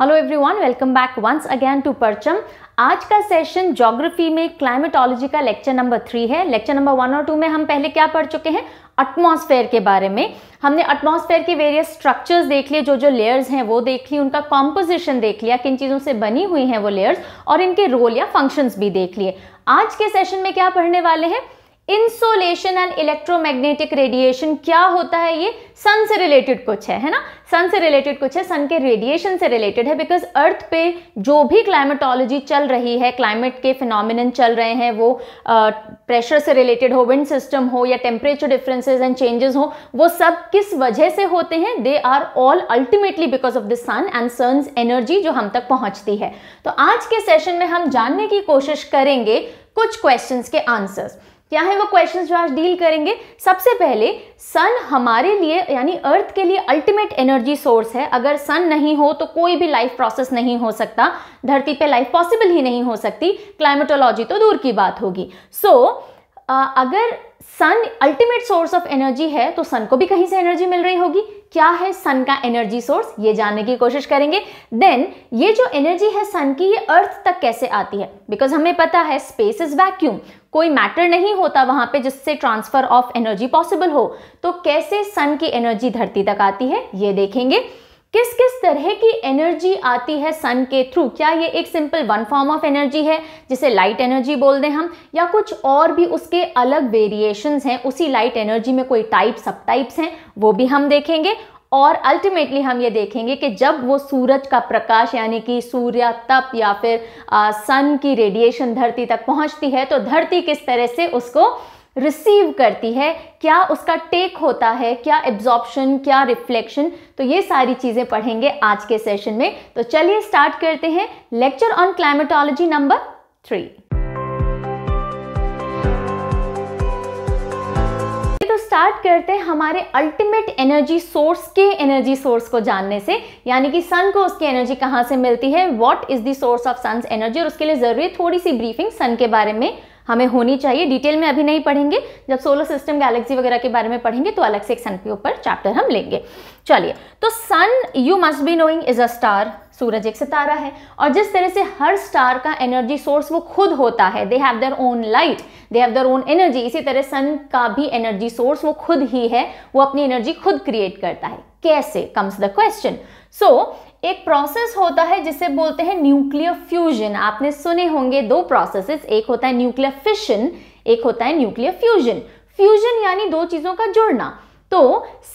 Hello everyone welcome back once again to Parcham आज का session geography में क्लाइमेटोलॉजी का लेक्चर नंबर थ्री है लेक्चर नंबर वन और टू में हम पहले क्या पढ़ चुके हैं एटमॉस्फेयर के बारे में हमने एटमॉस्फेयर के वेरियस स्ट्रक्चर्स देख लिए जो जो लेयर्स हैं वो देख ली उनका कॉम्पोजिशन देख लिया किन चीज़ों से बनी हुई हैं वो लेयर्स और इनके रोल या फंक्शंस भी देख लिए आज के सेशन में क्या पढ़ने वाले हैं इंसोलेशन एंड इलेक्ट्रोमैग्नेटिक रेडिएशन क्या होता है ये सन से रिलेटेड कुछ है है ना सन से रिलेटेड कुछ है सन के रेडिएशन से रिलेटेड है बिकॉज अर्थ पे जो भी क्लाइमेटोलॉजी चल रही है क्लाइमेट के फिनोमिन चल रहे हैं वो प्रेशर uh, से रिलेटेड हो विंड सिस्टम हो या टेम्परेचर डिफरेंसेज एंड चेंजेस हो वो सब किस वजह से होते हैं they are all ultimately because of the sun and sun energy जो हम तक पहुंचती है तो आज के सेशन में हम जानने की कोशिश करेंगे कुछ क्वेश्चंस के आंसर्स क्या है वो क्वेश्चंस जो आज डील करेंगे सबसे पहले सन हमारे लिए यानी अर्थ के लिए अल्टीमेट एनर्जी सोर्स है अगर सन नहीं हो तो कोई भी लाइफ प्रोसेस नहीं हो सकता धरती पे लाइफ पॉसिबल ही नहीं हो सकती क्लाइमेटोलॉजी तो दूर की बात होगी सो so, अगर sun ultimate source of energy है तो सन को भी कहीं से एनर्जी मिल रही होगी क्या है सन का एनर्जी सोर्स ये जानने की कोशिश करेंगे देन ये जो एनर्जी है सन की ये अर्थ तक कैसे आती है बिकॉज हमें पता है स्पेस इज वैक्यूम कोई मैटर नहीं होता वहां पे जिससे ट्रांसफर ऑफ एनर्जी पॉसिबल हो तो कैसे सन की एनर्जी धरती तक आती है ये देखेंगे किस किस तरह की एनर्जी आती है सन के थ्रू क्या ये एक simple one form of energy है जिसे लाइट एनर्जी बोल दें हम या कुछ और भी उसके अलग वेरिएशंस हैं उसी लाइट एनर्जी में कोई टाइप सब टाइप्स हैं वो भी हम देखेंगे और अल्टीमेटली हम ये देखेंगे कि जब वो सूरज का प्रकाश यानी कि सूर्य तप या फिर सन की रेडिएशन धरती तक पहुंचती है तो धरती किस तरह से उसको रिसीव करती है क्या उसका टेक होता है क्या एब्जॉर्प्शन क्या रिफ्लेक्शन तो ये सारी चीज़ें पढ़ेंगे आज के सेशन में तो चलिए स्टार्ट करते हैं lecture on climatology number three start करते हैं हमारे अल्टीमेट एनर्जी सोर्स के एनर्जी सोर्स को जानने से यानी कि सन को उसकी एनर्जी कहां से मिलती है what is the source of sun energy और उसके लिए ज़रूरी थोड़ी सी ब्रीफिंग सन के बारे में हमें होनी चाहिए डिटेल में अभी नहीं पढ़ेंगे जब सोलर सिस्टम गैलेक्सी वगैरह के बारे में पढ़ेंगे तो अलग से एक सन के ऊपर चैप्टर हम लेंगे चलिए तो sun you must be knowing is a star सूरज एक सितारा है और जिस तरह से हर स्टार का एनर्जी सोर्स वो खुद होता है they have their own light they have their own energy इसी तरह सन का भी एनर्जी सोर्स वो खुद ही है वो अपनी एनर्जी खुद क्रिएट करता है कैसे कम्स द क्वेश्चन सो एक प्रोसेस होता है जिसे बोलते हैं न्यूक्लियर फ्यूजन आपने सुने होंगे दो प्रोसेसेस एक होता है न्यूक्लियर फिशन एक होता है न्यूक्लियर फ्यूजन फ्यूजन यानी दो चीज़ों का जुड़ना तो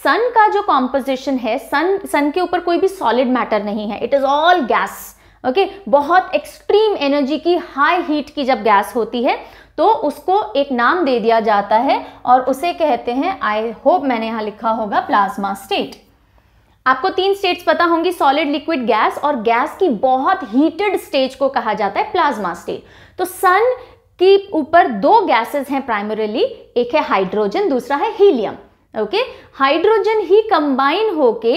सन का जो कॉम्पोजिशन है सन सन के ऊपर कोई भी सॉलिड मैटर नहीं है it is all gas okay बहुत एक्सट्रीम एनर्जी की हाई हीट की जब गैस होती है तो उसको एक नाम दे दिया जाता है और उसे कहते हैं आई होप मैंने यहाँ लिखा होगा प्लाज्मा स्टेट आपको तीन स्टेट्स पता होंगी सॉलिड लिक्विड गैस और गैस की बहुत हीटेड स्टेज को कहा जाता है प्लाज्मा स्टेट तो सन के ऊपर दो गैसेस हैं प्राइमरली एक है हाइड्रोजन दूसरा है हीलियम ओके हाइड्रोजन ही कंबाइन होके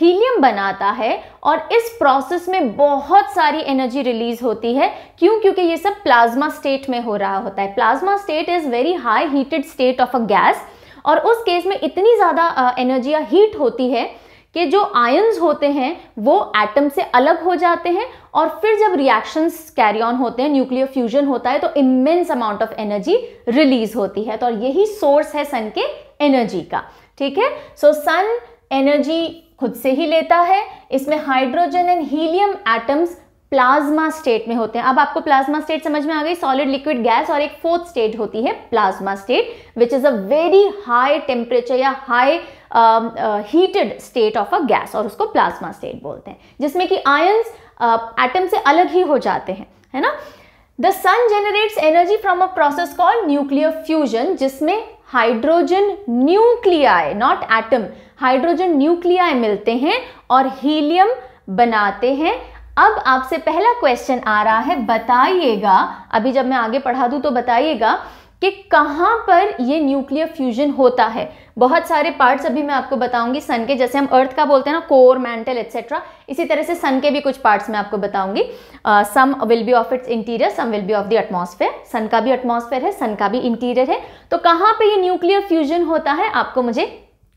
हीलियम बनाता है और इस प्रोसेस में बहुत सारी एनर्जी रिलीज होती है क्यों क्योंकि ये सब प्लाज्मा स्टेट में हो रहा होता है plasma state is very high heated state of a gas और उस केस में इतनी ज़्यादा एनर्जी या हीट होती है कि जो आयन्स होते हैं वो एटम से अलग हो जाते हैं और फिर जब रिएक्शंस कैरी ऑन होते हैं न्यूक्लियर फ्यूजन होता है तो immense amount of energy release होती है तो और यही सोर्स है सन के एनर्जी का ठीक है सो सन एनर्जी खुद से ही लेता है इसमें hydrogen and helium atoms plasma state में होते हैं अब आपको प्लाज्मा स्टेट समझ में आ गई सॉलिड लिक्विड गैस और एक फोर्थ स्टेट होती है plasma state which is a very high temperature या high heated state of a gas और उसको प्लाज्मा स्टेट बोलते हैं जिसमें कि आयंस एटम uh, से अलग ही हो जाते हैं है ना the sun generates energy from a process call nuclear fusion जिसमें hydrogen nuclei not atom hydrogen nuclei मिलते हैं और हीलियम बनाते हैं अब आपसे पहला क्वेश्चन आ रहा है बताइएगा अभी जब मैं आगे पढ़ा दूं तो बताइएगा कि कहाँ पर ये न्यूक्लियर फ्यूजन होता है बहुत सारे पार्ट्स अभी मैं आपको बताऊंगी सन के जैसे हम अर्थ का बोलते हैं ना कोर मैंटल एट्सेट्रा इसी तरह से सन के भी कुछ पार्ट्स मैं आपको बताऊंगी some will be of its interior some will be of the atmosphere sun का भी एटमॉस्फेयर है सन का भी इंटीरियर है तो कहाँ पर यह न्यूक्लियर फ्यूजन होता है आपको मुझे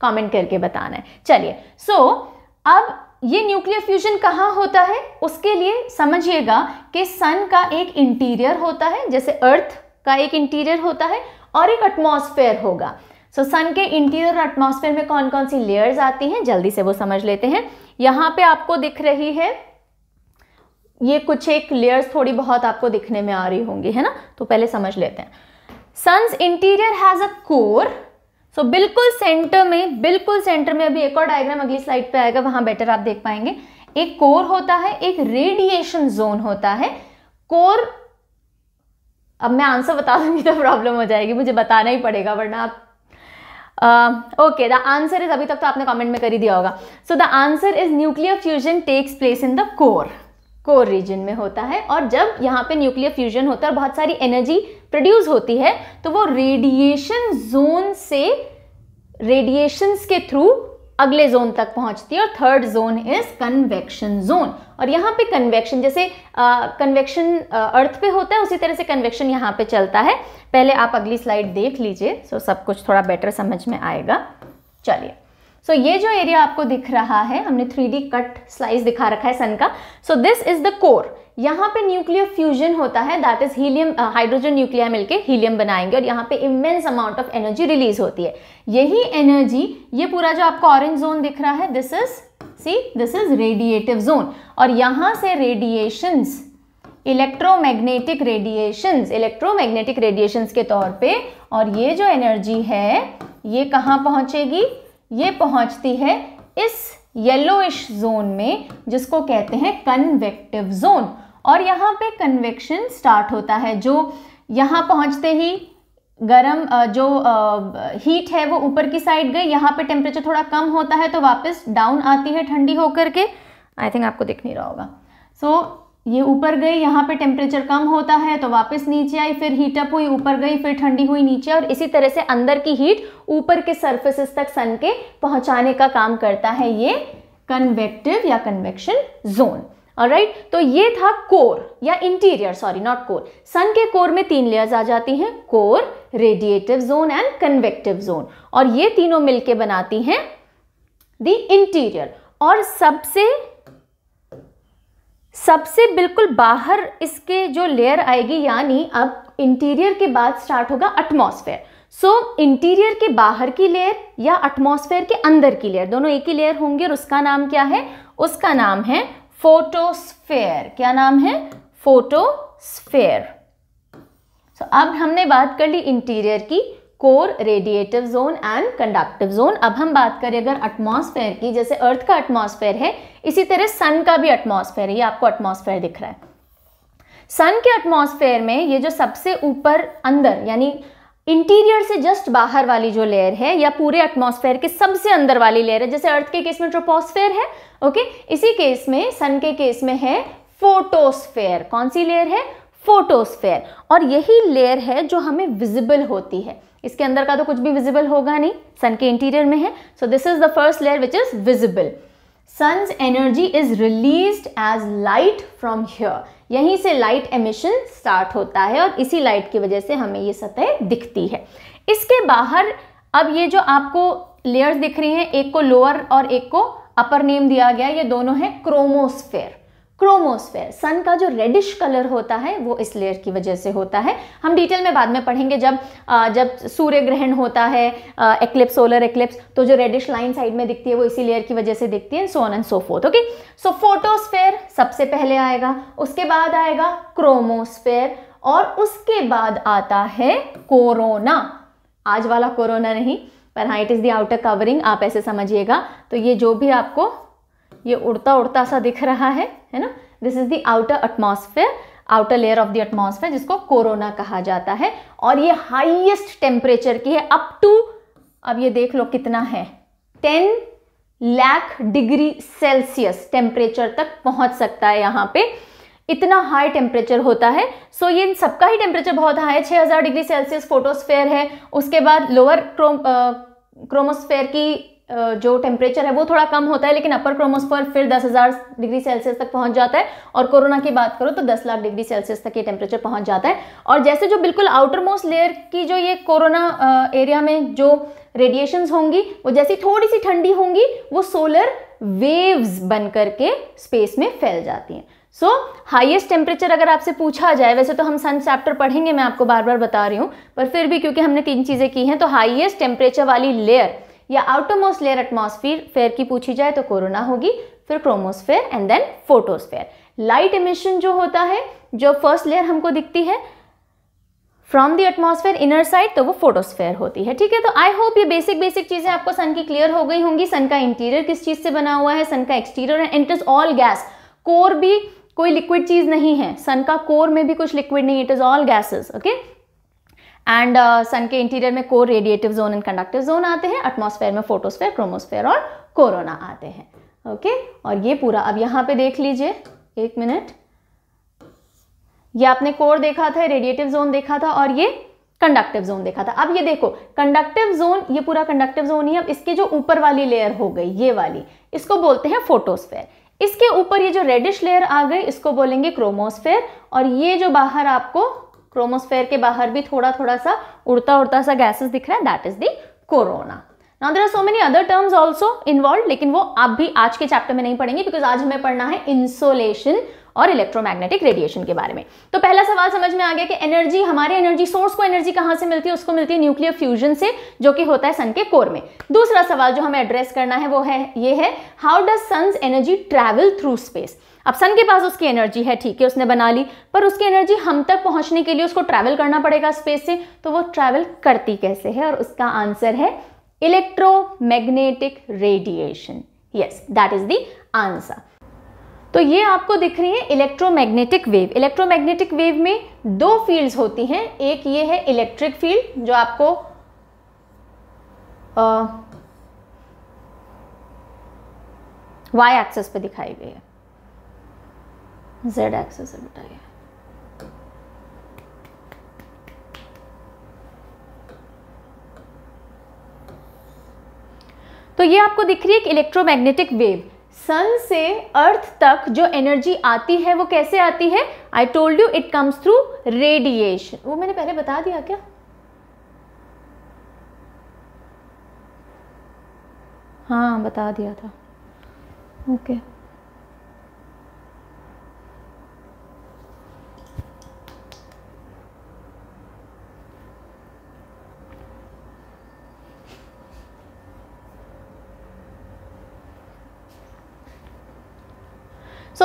कॉमेंट करके बताना है चलिए सो so, अब ये न्यूक्लियर फ्यूजन कहाँ होता है उसके लिए समझिएगा कि सन का एक इंटीरियर होता है जैसे अर्थ का एक इंटीरियर होता है और एक एटमॉस्फेयर होगा सो so, सन के इंटीरियर एटमॉस्फेयर में कौन कौन सी लेयर्स आती हैं जल्दी से वो समझ लेते हैं यहाँ पे आपको दिख रही है ये कुछ एक लेयर्स थोड़ी बहुत आपको दिखने में आ रही होंगी है ना तो पहले समझ लेते हैं sun's interior has a core so बिल्कुल सेंटर में बिल्कुल सेंटर में अभी एक और डायग्राम अगली स्लाइड पे आएगा वहां बेटर आप देख पाएंगे एक कोर होता है एक रेडिएशन जोन होता है कोर अब मैं आंसर बता दूंगी तो प्रॉब्लम हो जाएगी मुझे बताना ही पड़ेगा वरना आप ओके द आंसर इज अभी तक तो आपने कमेंट में कर ही दिया होगा so the answer is nuclear fusion takes place in the core core region में होता है और जब यहाँ पे न्यूक्लियर फ्यूजन होता है बहुत सारी एनर्जी प्रोड्यूस होती है तो वो रेडिएशन जोन से रेडिएशंस के थ्रू अगले जोन तक पहुंचती है और third zone is convection zone और यहाँ पे कन्वेक्शन जैसे कन्वेक्शन अर्थ पे होता है उसी तरह से कन्वेक्शन यहाँ पे चलता है पहले आप अगली स्लाइड देख लीजिए सो सब कुछ थोड़ा बेटर समझ में आएगा चलिए सो so, ये जो एरिया आपको दिख रहा है हमने थ्री कट स्लाइस दिखा रखा है सन का so this is the core यहाँ पे न्यूक्लियर फ्यूजन होता है that is helium hydrogen nuclear मिलके हीलियम बनाएंगे और यहाँ पे immense amount of energy release होती है यही एनर्जी ये पूरा जो आपको ऑरेंज जोन दिख रहा है this is see this is radiative zone और यहाँ से radiations electromagnetic radiations electromagnetic radiations के तौर पे और ये जो एनर्जी है ये कहाँ पहुँचेगी ये पहुँचती है इस येलोइश जोन में जिसको कहते हैं कन्वेक्टिव जोन और यहाँ पे कन्वेक्शन स्टार्ट होता है जो यहाँ पहुँचते ही गर्म जो हीट है वो ऊपर की साइड गई यहाँ पे टेम्परेचर थोड़ा कम होता है तो वापस डाउन आती है ठंडी होकर के आई थिंक आपको दिख नहीं रहा होगा सो so, ये ऊपर गई यहाँ पे टेम्परेचर कम होता है तो वापस नीचे आई फिर हीटअप हुई ऊपर गई फिर ठंडी हुई नीचे और इसी तरह से अंदर की हीट ऊपर के सर्फेसिस तक सन के पहुँचाने का काम करता है ये कन्वेक्टिव या कन्वेक्शन जोन राइट right? तो ये था कोर या interior sorry not core sun के कोर में तीन लेयर्स आ जाती हैं core radiative zone and convective zone और ये तीनों मिलके बनाती हैं द इंटीरियर और सबसे सबसे बिल्कुल बाहर इसके जो लेयर आएगी यानी अब इंटीरियर के बाद स्टार्ट होगा एटमॉस्फेयर सो so, इंटीरियर के बाहर की लेयर या एटमॉस्फेयर के अंदर की लेयर दोनों एक ही लेयर होंगे और उसका नाम क्या है उसका नाम है फोटोस्फेयर क्या नाम है फोटोस्फेयर so, अब हमने बात कर ली इंटीरियर की core radiative zone and conductive zone अब हम बात करें अगर एटमॉस्फेयर की जैसे अर्थ का एटमॉस्फेयर है इसी तरह सन का भी एटमॉस्फेयर है ये आपको एटमॉस्फेयर दिख रहा है सन के एटमॉस्फेयर में ये जो सबसे ऊपर अंदर यानी इंटीरियर से जस्ट बाहर वाली जो लेयर है या पूरे एटमॉस्फेयर के सबसे अंदर वाली लेयर है जैसे अर्थ के केस में ट्रोपोस्फेयर है ओके इसी केस में सन के केस में है फोटोस्फेयर कौन सी लेयर है फोटोस्फेयर और यही लेयर है जो हमें विजिबल होती है इसके अंदर का तो कुछ भी विजिबल होगा नहीं सन के इंटीरियर में है so this is the first layer which is visible sun's energy is released as light from here यहीं से लाइट एमिशन स्टार्ट होता है और इसी लाइट की वजह से हमें ये सतह दिखती है इसके बाहर अब ये जो आपको लेयर्स दिख रही हैं एक को लोअर और एक को अपर नेम दिया गया ये दोनों हैं क्रोमोस्फेयर क्रोमोस्फेयर सन का जो रेडिश कलर होता है वो इस लेयर की वजह से होता है हम डिटेल में बाद में पढ़ेंगे जब जब सूर्य ग्रहण होता है एक्लिप्स सोलर एक्लिप्स तो जो रेडिश लाइन साइड में दिखती है वो इसी लेयर की वजह से दिखती है so on and so forth okay so photosphere सबसे पहले आएगा उसके बाद आएगा क्रोमोस्फेयर और उसके बाद आता है कोरोना आज वाला कोरोना नहीं पर हाँ it is the outer covering आप ऐसे समझिएगा तो ये जो भी आपको ये उड़ता उड़ता सा दिख रहा है है ना this is the outer atmosphere outer layer of the atmosphere जिसको कोरोना कहा जाता है और ये हाइएस्ट टेम्परेचर की है अप टू अब ये देख लो कितना है ten lakh degree Celsius temperature तक पहुंच सकता है यहाँ पे इतना हाई टेम्परेचर होता है सो so, ये इन सबका ही टेम्परेचर बहुत हाई है 6000 डिग्री सेल्सियस फोटोस्फेयर है उसके बाद लोअर क्रोम क्रोमोस्फेयर की जो टेम्परेचर है वो थोड़ा कम होता है लेकिन अपर क्रोमोस्फेयर फिर 10,000 डिग्री सेल्सियस तक पहुंच जाता है और कोरोना की बात करो तो 10 लाख डिग्री सेल्सियस तक ये टेम्परेचर पहुंच जाता है और जैसे जो बिल्कुल आउटर मोस्ट लेयर की जो ये कोरोना एरिया में जो रेडिएशंस होंगी वो जैसी थोड़ी सी ठंडी होंगी वो सोलर वेव्स बन करके स्पेस में फैल जाती हैं सो हाइएस्ट टेम्परेचर अगर आपसे पूछा जाए वैसे तो हम सन चैप्टर पढ़ेंगे मैं आपको बार बार बता रही हूँ पर फिर भी क्योंकि हमने तीन चीज़ें की हैं तो हाइएस्ट टेम्परेचर वाली लेयर या आउटरमोस्ट लेयर एटमोसफियर फेयर की पूछी जाए तो कोरोना होगी फिर chromosphere and then photosphere light emission जो होता है जो फर्स्ट लेयर हमको दिखती है from the atmosphere inner side तो वो फोटोस्फेयर होती है ठीक है तो आई होप ये बेसिक बेसिक चीज़ें आपको सन की क्लियर हो गई होंगी सन का इंटीरियर किस चीज़ से बना हुआ है सन का एक्सटीरियर है it is all gas core भी कोई लिक्विड चीज़ नहीं है सन का कोर में भी कुछ लिक्विड नहीं it is all gases okay and sun के इंटीरियर में core radiative zone and conductive zone आते हैं एटमोस्फेयर में फोटोस्फेयर क्रोमोस्फेयर और कोरोना आते हैं ओके okay? और ये पूरा अब यहाँ पे देख लीजिए एक मिनट ये आपने कोर देखा था रेडिएटिव जोन देखा था और ये कंडक्टिव जोन देखा था अब ये देखो कंडक्टिव जोन ये पूरा कंडक्टिव जोन ही अब इसके जो ऊपर वाली लेयर हो गई ये वाली इसको बोलते हैं फोटोस्फेयर इसके ऊपर ये जो रेडिश लेयर आ गई इसको बोलेंगे क्रोमोस्फेयर और ये जो बाहर आपको क्रोमोस्फेयर के बाहर भी थोड़ा थोड़ा सा उड़ता उड़ता सा गैसेस दिख रहा है that is the corona now there are so many other terms also involve लेकिन वो आप भी आज के चैप्टर में नहीं पढ़ेंगे बिकॉज आज हमें पढ़ना है इंसोलेशन और इलेक्ट्रोमैग्नेटिक रेडिएशन के बारे में तो पहला सवाल समझ में आ गया कि एनर्जी हमारे एनर्जी सोर्स को एनर्जी कहाँ से मिलती है उसको मिलती है न्यूक्लियर फ्यूजन से जो कि होता है सन के कोर में दूसरा सवाल जो हमें एड्रेस करना है वो है ये है how does sun energy travel through space अब सन के पास उसकी एनर्जी है ठीक है उसने बना ली पर उसकी एनर्जी हम तक पहुंचने के लिए उसको ट्रैवल करना पड़ेगा स्पेस से तो वो ट्रैवल करती कैसे है और उसका आंसर है electromagnetic radiation yes that is the answer तो ये आपको दिख रही है इलेक्ट्रोमैग्नेटिक वेव इलेक्ट्रोमैग्नेटिक वेव में दो फील्ड्स होती हैं एक ये है इलेक्ट्रिक फील्ड जो आपको वाई एक्सेस पे दिखाई गई है जेड एक्सेस से बताइए तो ये आपको दिख रही है एक इलेक्ट्रोमैग्नेटिक वेव सन से अर्थ तक जो एनर्जी आती है वो कैसे आती है I told you it comes through radiation वो मैंने पहले बता दिया क्या हाँ बता दिया था okay okay.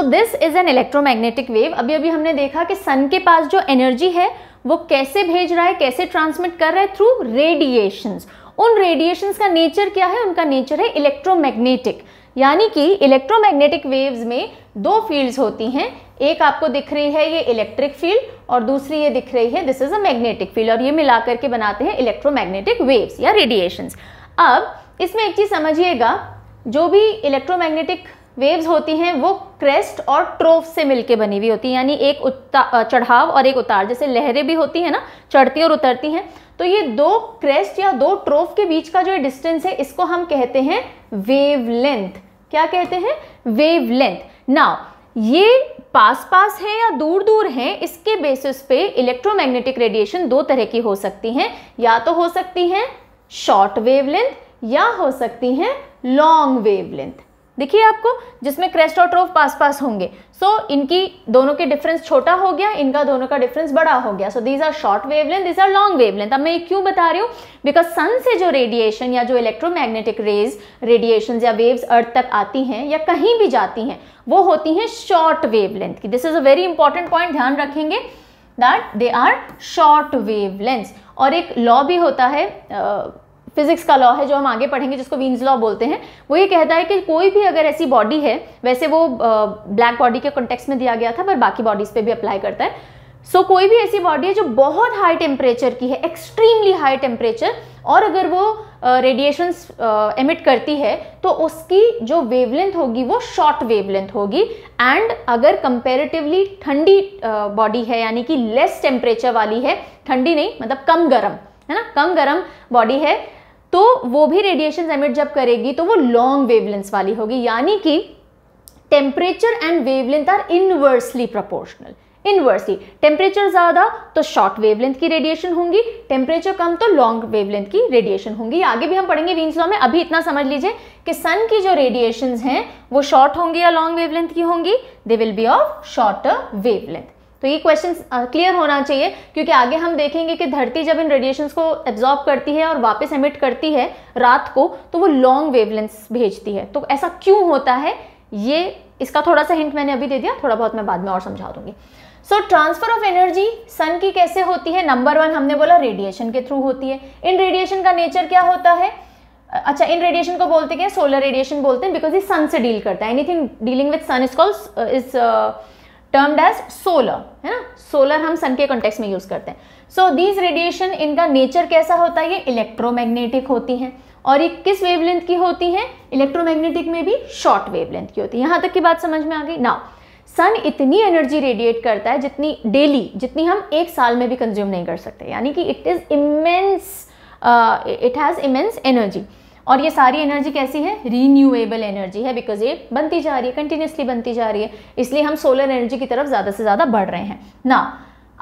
So this is an electromagnetic wave अभी अभी हमने देखा कि सन के पास जो एनर्जी है वो कैसे भेज रहा है कैसे ट्रांसमिट कर रहा है थ्रू रेडिएशंस उन रेडिएशंस का नेचर क्या है उनका नेचर है इलेक्ट्रोमैग्नेटिक यानी कि इलेक्ट्रोमैग्नेटिक वेव्स में दो फील्ड्स होती हैं एक आपको दिख रही है ये इलेक्ट्रिक फील्ड और दूसरी ये दिख रही है this is a magnetic field और ये मिला करके बनाते हैं इलेक्ट्रोमैग्नेटिक वेव्स या रेडिएशंस अब इसमें एक चीज़ समझिएगा जो भी इलेक्ट्रोमैग्नेटिक वेव्स होती हैं वो क्रेस्ट और ट्रोफ से मिलके बनी हुई होती हैं यानी एक चढ़ाव और एक उतार जैसे लहरें भी होती हैं ना चढ़ती और उतरती हैं तो ये दो क्रेस्ट या दो ट्रोफ के बीच का जो डिस्टेंस है इसको हम कहते हैं वेवलेंथ क्या कहते हैं वेवलेंथ नाउ ये पास पास हैं या दूर दूर हैं इसके बेसिस पे इलेक्ट्रोमैग्नेटिक रेडिएशन दो तरह की हो सकती हैं या तो हो सकती हैं शॉर्ट वेवलेंथ या हो सकती हैं लॉन्ग वेवलेंथ देखिए आपको जिसमें क्रेस्ट और ट्रोफ पास पास होंगे सो so, इनकी दोनों के डिफरेंस छोटा हो गया इनका दोनों का डिफरेंस बड़ा हो गया so these are short wavelength these are long wavelength अब मैं ये क्यों बता रही हूँ बिकॉज सन से जो रेडिएशन या जो इलेक्ट्रोमैग्नेटिक रेज रेडिएशन या वेव्स अर्थ तक आती हैं या कहीं भी जाती हैं वो होती हैं शॉर्ट लेंथ की this is a very important point ध्यान रखेंगे that they are short wave और एक लॉ भी होता है फिजिक्स का लॉ है जो हम आगे पढ़ेंगे जिसको वीन्स लॉ बोलते हैं वो ये कहता है कि कोई भी अगर ऐसी बॉडी है वैसे वो ब्लैक बॉडी के कॉन्टेक्स में दिया गया था पर बाकी बॉडीज़ पे भी अप्लाई करता है सो so, कोई भी ऐसी बॉडी है जो बहुत हाई टेम्परेचर की है एक्सट्रीमली हाई टेम्परेचर और अगर वो रेडिएशंस uh, एमिट uh, करती है तो उसकी जो वेवलेंथ होगी वो शॉर्ट वेवलेंथ होगी एंड अगर कंपेरेटिवली ठंडी बॉडी है यानी कि लेस टेम्परेचर वाली है ठंडी नहीं मतलब कम गर्म है ना कम गर्म बॉडी है तो वो भी रेडिएशन एमिट जब करेगी तो वो लॉन्ग वेवलेंस वाली होगी यानी कि temperature and wavelength are inversely proportional inversely temperature ज़्यादा तो शॉर्ट वेवलेंथ की रेडिएशन होंगी टेम्परेचर कम तो लॉन्ग वेवलेंथ की रेडिएशन होंगी आगे भी हम पढ़ेंगे वीन्स लॉ में अभी इतना समझ लीजिए कि सन की जो रेडिएशन हैं वो शॉर्ट होंगी या लॉन्ग वेवलेंथ की होंगी they will be of short wavelength तो ये क्वेश्चन क्लियर होना चाहिए क्योंकि आगे हम देखेंगे कि धरती जब इन रेडिएशन को एब्जॉर्ब करती है और वापस एमिट करती है रात को तो वो लॉन्ग वेवलेंस भेजती है तो ऐसा क्यों होता है ये इसका थोड़ा सा हिंट मैंने अभी दे दिया थोड़ा बहुत मैं बाद में और समझा दूंगी so transfer of energy sun की कैसे होती है नंबर वन हमने बोला रेडिएशन के थ्रू होती है इन रेडिएशन का नेचर क्या होता है अच्छा इन रेडिएशन को बोलते हैं सोलर रेडिएशन बोलते हैं बिकॉज ये सन से डील करता है anything dealing with sun is calls is termed as solar है ना सोलर हम सन के कॉन्टेक्स्ट में यूज करते हैं सो दीज रेडिएशन इनका नेचर कैसा होता है ये इलेक्ट्रोमैग्नेटिक होती हैं और ये किस वेवलेंथ की होती हैं इलेक्ट्रोमैग्नेटिक में भी शॉर्ट वेवलेंथ की होती है यहाँ तक की बात समझ में आ गई ना सन इतनी एनर्जी रेडिएट करता है जितनी डेली जितनी हम एक साल में भी कंज्यूम नहीं कर सकते यानी कि it is immense it has immense energy और ये सारी एनर्जी कैसी है रीन्यूएबल एनर्जी है बिकॉज ये बनती जा रही है कंटिन्यूसली बनती जा रही है इसलिए हम सोलर एनर्जी की तरफ ज़्यादा से ज़्यादा बढ़ रहे हैं ना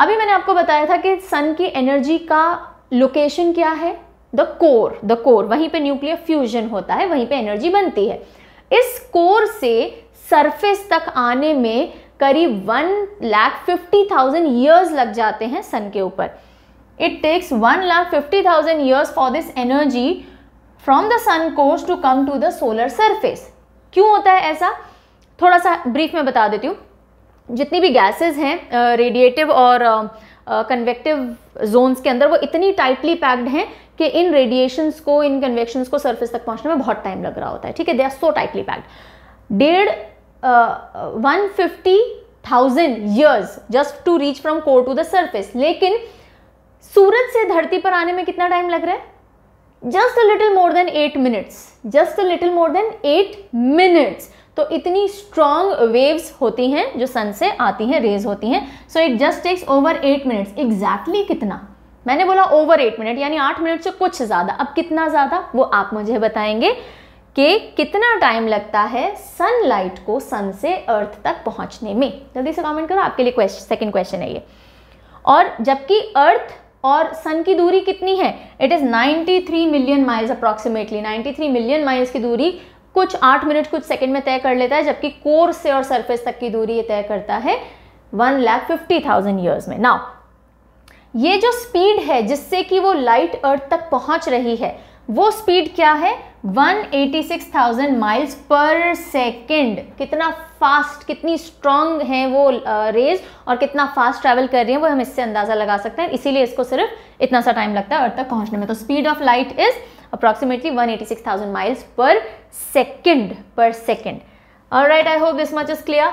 अभी मैंने आपको बताया था कि सन की एनर्जी का लोकेशन क्या है द कोर द कोर वहीं पे न्यूक्लियर फ्यूजन होता है वहीं पे एनर्जी बनती है इस कोर से सरफेस तक आने में करीब one lakh fifty thousand years लग जाते हैं सन के ऊपर it takes one lakh fifty thousand years for this energy from the sun cores to come to the solar surface क्यों होता है ऐसा थोड़ा सा ब्रीफ में बता देती हूँ जितनी भी गैसेस हैं रेडिएटिव और कन्वेक्टिव जोन्स के अंदर वो इतनी टाइटली पैक्ड हैं कि इन रेडिएशंस को इन कन्वेक्शंस को सरफेस तक पहुंचने में बहुत टाइम लग रहा होता है ठीक है they are so tightly packed डेढ़ one fifty thousand years just to reach from core to the surface लेकिन सूरज से धरती पर आने में कितना टाइम लग रहा है just a little more than eight minutes just a little more than eight minutes तो इतनी स्ट्रॉन्ग वेव्स होती हैं जो सन से आती हैं रेज होती हैं so it just takes over eight minutes exactly कितना मैंने बोला ओवर एट मिनट यानी आठ मिनट से कुछ ज़्यादा अब कितना ज़्यादा वो आप मुझे बताएंगे कि कितना टाइम लगता है सनलाइट को सन से अर्थ तक पहुंचने में जल्दी से कमेंट करो आपके लिए क्वेश्चन सेकंड क्वेश्चन है ये और जबकि अर्थ और सन की दूरी कितनी है it is 93 million miles approximately 93 million miles की दूरी कुछ आठ मिनट कुछ सेकंड में तय कर लेता है जबकि कोर से और सरफेस तक की दूरी ये तय करता है one lakh fifty thousand years में नाउ ये जो स्पीड है जिससे कि वो लाइट अर्थ तक पहुंच रही है वो स्पीड क्या है 186,000 माइल्स पर सेकेंड कितना फास्ट कितनी स्ट्रांग है वो रेज और कितना फास्ट ट्रैवल कर रही है वो हम इससे अंदाज़ा लगा सकते हैं इसीलिए इसको सिर्फ इतना सा टाइम लगता है अर्थ तक पहुंचने में तो speed of light is approximately 186,000 miles per second per second alright I hope this much is clear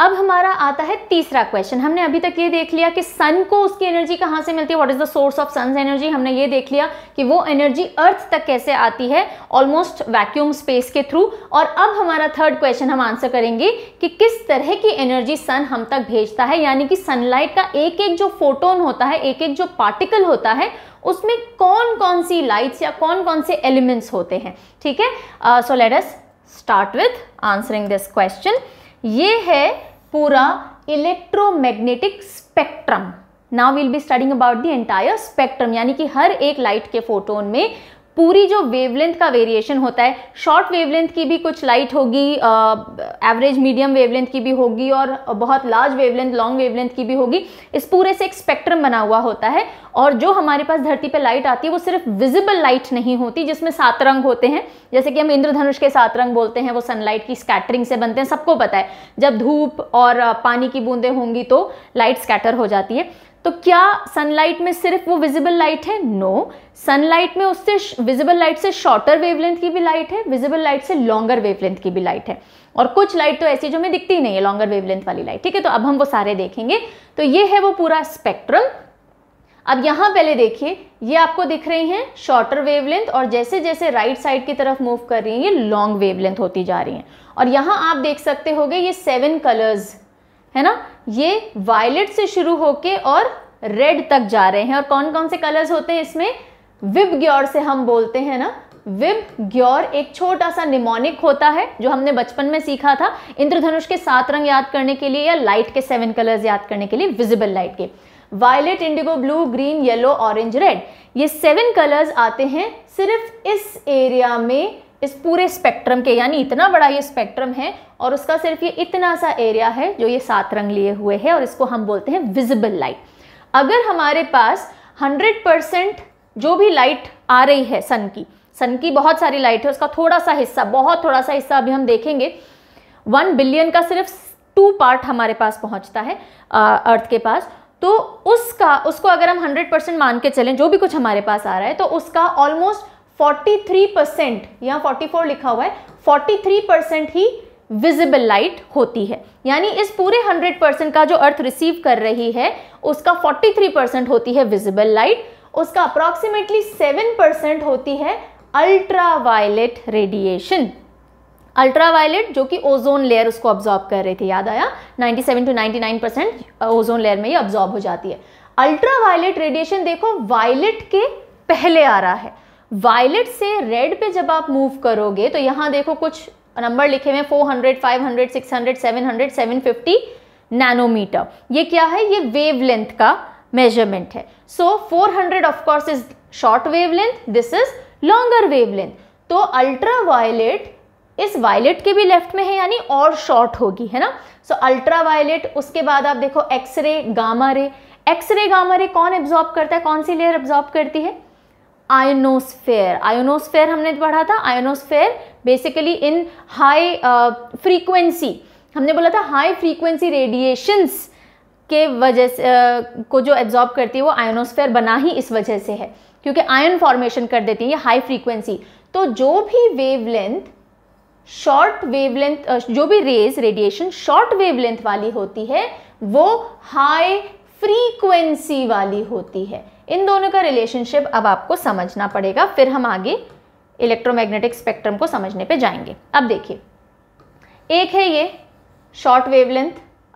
अब हमारा आता है तीसरा क्वेश्चन हमने अभी तक ये देख लिया कि सन को उसकी एनर्जी कहाँ से मिलती है what is the source of sun energy हमने ये देख लिया कि वो एनर्जी अर्थ तक कैसे आती है ऑलमोस्ट वैक्यूम स्पेस के थ्रू और अब हमारा थर्ड क्वेश्चन हम आंसर करेंगे कि किस तरह की एनर्जी सन हम तक भेजता है यानी कि सनलाइट का एक एक जो फोटोन होता है एक एक जो पार्टिकल होता है उसमें कौन कौन सी लाइट्स या कौन कौन से एलिमेंट्स होते हैं ठीक है so uh, start with answering this question ये है पूरा electromagnetic spectrum now will be studying about the entire spectrum यानी कि हर एक लाइट के फोटोन में पूरी जो वेवलेंथ का वेरिएशन होता है शॉर्ट वेवलेंथ की भी कुछ लाइट होगी एवरेज मीडियम वेवलेंथ की भी होगी और बहुत लार्ज वेवलेंथ लॉन्ग वेवलेंथ की भी होगी इस पूरे से एक स्पेक्ट्रम बना हुआ होता है और जो हमारे पास धरती पर लाइट आती है वो सिर्फ विजिबल लाइट नहीं होती जिसमें सात रंग होते हैं जैसे कि हम इंद्रधनुष के सात रंग बोलते हैं वो सनलाइट की स्कैटरिंग से बनते हैं सबको पता है जब धूप और पानी की बूंदें होंगी तो लाइट स्कैटर हो जाती है तो क्या सनलाइट में सिर्फ वो विजिबल लाइट है नो no. सनलाइट में उससे विजिबल लाइट से शॉर्टर वेवलेंथ की भी लाइट है विजिबल लाइट से लॉन्गर वेवलेंथ की भी लाइट है और कुछ लाइट तो ऐसी जो हमें दिखती नहीं है लॉन्गर वेवलेंथ वाली लाइट ठीक है तो अब हम वो सारे देखेंगे तो ये है वो पूरा स्पेक्ट्रम अब यहां पहले देखिए ये आपको दिख रही हैं शॉर्टर वेवलेंथ और जैसे जैसे राइट साइड की तरफ मूव कर रही हैं ये लॉन्ग वेवलेंथ होती जा रही हैं और यहां आप देख सकते हो ये सेवन कलर्स है ना ये वायलेट से शुरू होके और रेड तक जा रहे हैं और कौन कौन से कलर्स होते हैं इसमें विब ग्योर से हम बोलते हैं ना विब ग्योर एक छोटा सा निमोनिक होता है जो हमने बचपन में सीखा था इंद्रधनुष के सात रंग याद करने के लिए या लाइट के सेवन कलर्स याद करने के लिए विजिबल लाइट के violet indigo blue green yellow orange red ये सेवन कलर्स आते हैं सिर्फ इस एरिया में इस पूरे स्पेक्ट्रम के यानी इतना बड़ा ये स्पेक्ट्रम है और उसका सिर्फ ये इतना सा एरिया है जो ये सात रंग लिए हुए है और इसको हम बोलते हैं विजिबल लाइट अगर हमारे पास 100 जो भी लाइट आ रही है सन की सन की बहुत सारी लाइट है उसका थोड़ा सा हिस्सा बहुत थोड़ा सा हिस्सा अभी हम देखेंगे वन बिलियन का सिर्फ टू पार्ट हमारे पास पहुंचता है अर्थ के पास तो उसका उसको अगर हम 100 परसेंट मान के चलें जो भी कुछ हमारे पास आ रहा है तो उसका ऑलमोस्ट 43 परसेंट यहाँ 44 लिखा हुआ है 43 परसेंट ही विजिबल लाइट होती है यानी इस पूरे 100 परसेंट का जो अर्थ रिसीव कर रही है उसका 43 परसेंट होती है विजिबल लाइट उसका अप्रॉक्सीमेटली 7 परसेंट होती है अल्ट्रावायलेट रेडिएशन अल्ट्रावायलेट जो कि ओजोन लेयर उसको ऑब्जॉर्ब कर रही थी याद आया 97 टू 99 परसेंट ओजोन लेयर में ये ऑब्जॉर्ब हो जाती है अल्ट्रावायलेट रेडिएशन देखो वायलेट के पहले आ रहा है वायलेट से रेड पे जब आप मूव करोगे तो यहाँ देखो कुछ नंबर लिखे हुए हैं 400, 500, 600, 700, 750 नैनोमीटर ये क्या है ये वेवलेंथ का मेजरमेंट है so so, 400 hundred of course is short wavelength this is longer wavelength तो अल्ट्रा वायलेट इस वायलेट के भी लेफ्ट में है यानी और शॉर्ट होगी है ना सो अल्ट्रा वायलेट उसके बाद आप देखो X ray gamma ray X ray gamma ray कौन एब्जॉर्ब करता है कौन सी लेयर एब्जॉर्ब करती है आयोनोस्फेयर आयोनोस्फेयर हमने पढ़ा था ionosphere basically in high frequency हमने बोला था हाई फ्रीक्वेंसी रेडिएशंस के वजह से uh, को जो एब्जॉर्ब करती है वो आयोनोस्फेयर बना ही इस वजह से है क्योंकि आयन फॉर्मेशन कर देती है ये हाई फ्रीक्वेंसी तो जो भी वेवलेंथ शॉर्ट वेवलेंथ जो भी रेज रेडिएशन शॉर्ट वेवलेंथ वाली होती है वो हाई फ्रीक्वेंसी वाली होती है इन दोनों का रिलेशनशिप अब आपको समझना पड़ेगा फिर हम आगे इलेक्ट्रोमैग्नेटिक स्पेक्ट्रम को समझने पे जाएंगे अब देखिए एक है ये शॉर्ट वेवलेंथ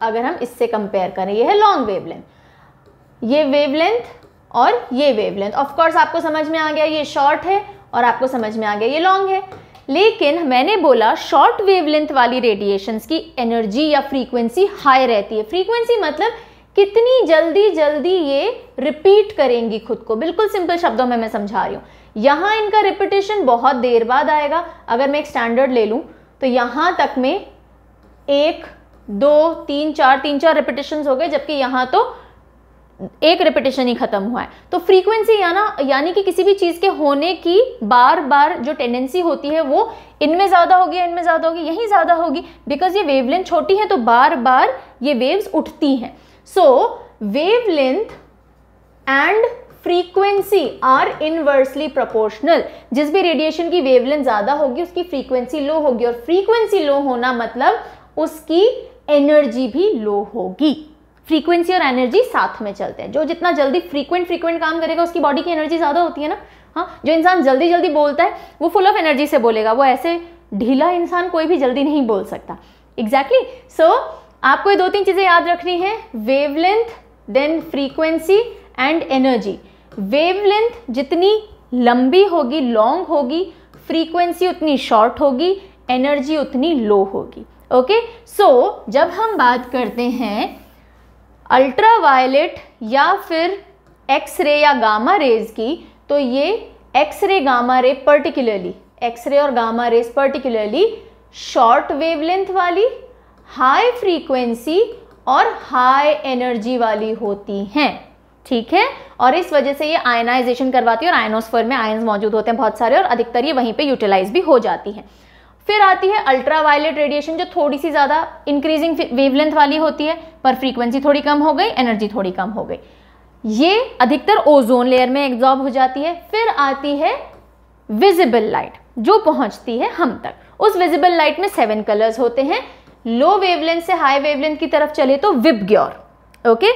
अगर हम इससे कंपेयर करें ये है लॉन्ग वेवलेंथ ये वेवलेंथ और ये वेवलेंथ ऑफ कोर्स आपको समझ में आ गया ये शॉर्ट है और आपको समझ में आ गया ये लॉन्ग है लेकिन मैंने बोला शॉर्ट वेवलेंथ वाली रेडिएशंस की एनर्जी या फ्रीक्वेंसी हाई रहती है फ्रीक्वेंसी मतलब कितनी जल्दी जल्दी ये रिपीट करेंगी खुद को बिल्कुल सिंपल शब्दों में मैं समझा रही हूँ यहाँ इनका रिपीटेशन बहुत देर बाद आएगा अगर मैं एक स्टैंडर्ड ले लूँ तो यहाँ तक में एक दो तीन चार तीन चार रिपीटेशन हो गए जबकि यहाँ तो एक रिपीटेशन ही खत्म हुआ है तो फ्रीक्वेंसी या ना यानी कि किसी भी चीज़ के होने की बार बार जो टेंडेंसी होती है वो इनमें ज़्यादा होगी इनमें ज़्यादा होगी यहीं ज़्यादा होगी बिकॉज ये वेवलेंथ छोटी है तो बार बार ये वेव्स उठती हैं So wavelength and frequency are inversely proportional जिस भी रेडिएशन की वेवलेंथ ज़्यादा होगी उसकी फ्रीक्वेंसी लो होगी और फ्रीक्वेंसी लो होना मतलब उसकी एनर्जी भी लो होगी फ्रीक्वेंसी और एनर्जी साथ में चलते हैं जो जितना जल्दी फ्रीक्वेंट फ्रीक्वेंट काम करेगा उसकी बॉडी की एनर्जी ज़्यादा होती है ना हाँ जो इंसान जल्दी जल्दी बोलता है वो फुल ऑफ एनर्जी से बोलेगा वो ऐसे ढीला इंसान कोई भी जल्दी नहीं बोल सकता एग्जैक्टली exactly. सो so, आपको ये दो तीन चीज़ें याद रखनी है wavelength then frequency and energy wavelength जितनी लंबी होगी लॉन्ग होगी फ्रीक्वेंसी उतनी शॉर्ट होगी एनर्जी उतनी लो होगी ओके सो जब हम बात करते हैं अल्ट्रा वायलेट या फिर एक्सरे या गामा रेज की तो ये X ray gamma ray particularly X ray और gamma rays particularly short wavelength वाली हाई फ्रीक्वेंसी और हाई एनर्जी वाली होती हैं ठीक है और इस वजह से ये आयनाइजेशन करवाती है और आयनोस्फेयर में आयन्स मौजूद होते हैं बहुत सारे और अधिकतर ये वहीं पे यूटिलाइज भी हो जाती है फिर आती है अल्ट्रावायलेट रेडिएशन जो थोड़ी सी ज़्यादा इंक्रीजिंग वेवलेंथ वाली होती है पर फ्रीक्वेंसी थोड़ी कम हो गई एनर्जी थोड़ी कम हो गई ये अधिकतर ओजोन लेयर में एग्जॉर्ब हो जाती है फिर आती है विजिबल लाइट जो पहुंचती है हम तक उस विजिबल लाइट में सेवन कलर्स होते हैं लो वेवलेंथ से हाई वेवलेंथ की तरफ चले तो विप ग्योर ओके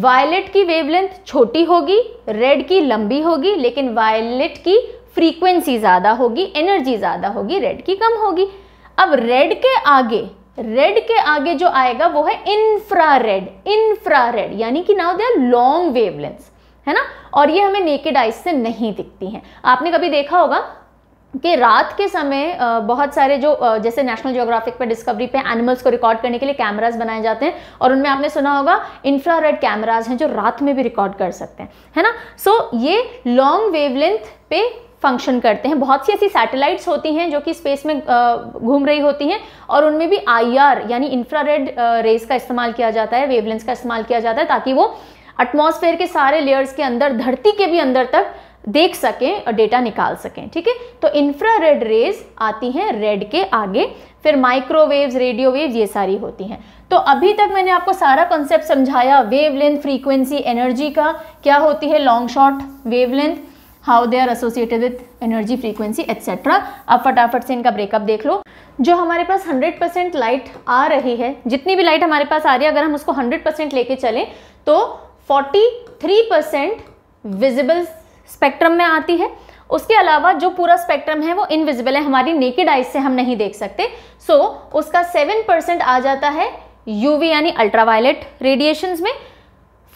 वायलेट की वेवलेंथ छोटी होगी रेड की लंबी होगी लेकिन वायलेट की फ्रीक्वेंसी ज़्यादा होगी एनर्जी ज़्यादा होगी रेड की कम होगी अब रेड के आगे रेड के आगे जो आएगा वो है इंफ्रा रेड इंफ्रा रेड यानी कि now they are long wavelength है ना और ये हमें नेकेड आइज से नहीं दिखती हैं आपने कभी देखा होगा कि रात के समय बहुत सारे जो जैसे नेशनल ज्योग्राफिक पे डिस्कवरी पे एनिमल्स को रिकॉर्ड करने के लिए कैमरास बनाए जाते हैं और उनमें आपने सुना होगा इंफ्रारेड कैमरास हैं जो रात में भी रिकॉर्ड कर सकते हैं है ना सो so, ये लॉन्ग वेवलेंथ पे फंक्शन करते हैं बहुत सी ऐसी सैटेलाइट्स होती हैं जो कि स्पेस में घूम रही होती हैं और उनमें भी आई यानी इंफ्रारेड रेज का इस्तेमाल किया जाता है वेवलेंस का इस्तेमाल किया जाता है ताकि वो एटमॉस्फेयर के सारे लेयर्स के अंदर धरती के भी अंदर तक देख सकें और डेटा निकाल सकें ठीक है तो इंफ्रारेड रेज आती हैं रेड के आगे फिर माइक्रोवेव्स रेडियो वेव्स ये सारी होती हैं तो अभी तक मैंने आपको सारा कॉन्सेप्ट समझाया वेवलेंथ फ्रीक्वेंसी एनर्जी का क्या होती है long short wavelength how they are associated with energy frequency etcetera आप फटाफट से इनका ब्रेकअप देख लो जो हमारे पास 100% परसेंट लाइट आ रही है जितनी भी लाइट हमारे पास आ रही है अगर हम उसको 100% परसेंट लेके चलें तो 43% परसेंट विजिबल स्पेक्ट्रम में आती है उसके अलावा जो पूरा स्पेक्ट्रम है वो इनविजिबल है हमारी नेकेड आइज से हम नहीं देख सकते सो so, उसका सेवन परसेंट आ जाता है यूवी यानी अल्ट्रावायलेट रेडिएशन में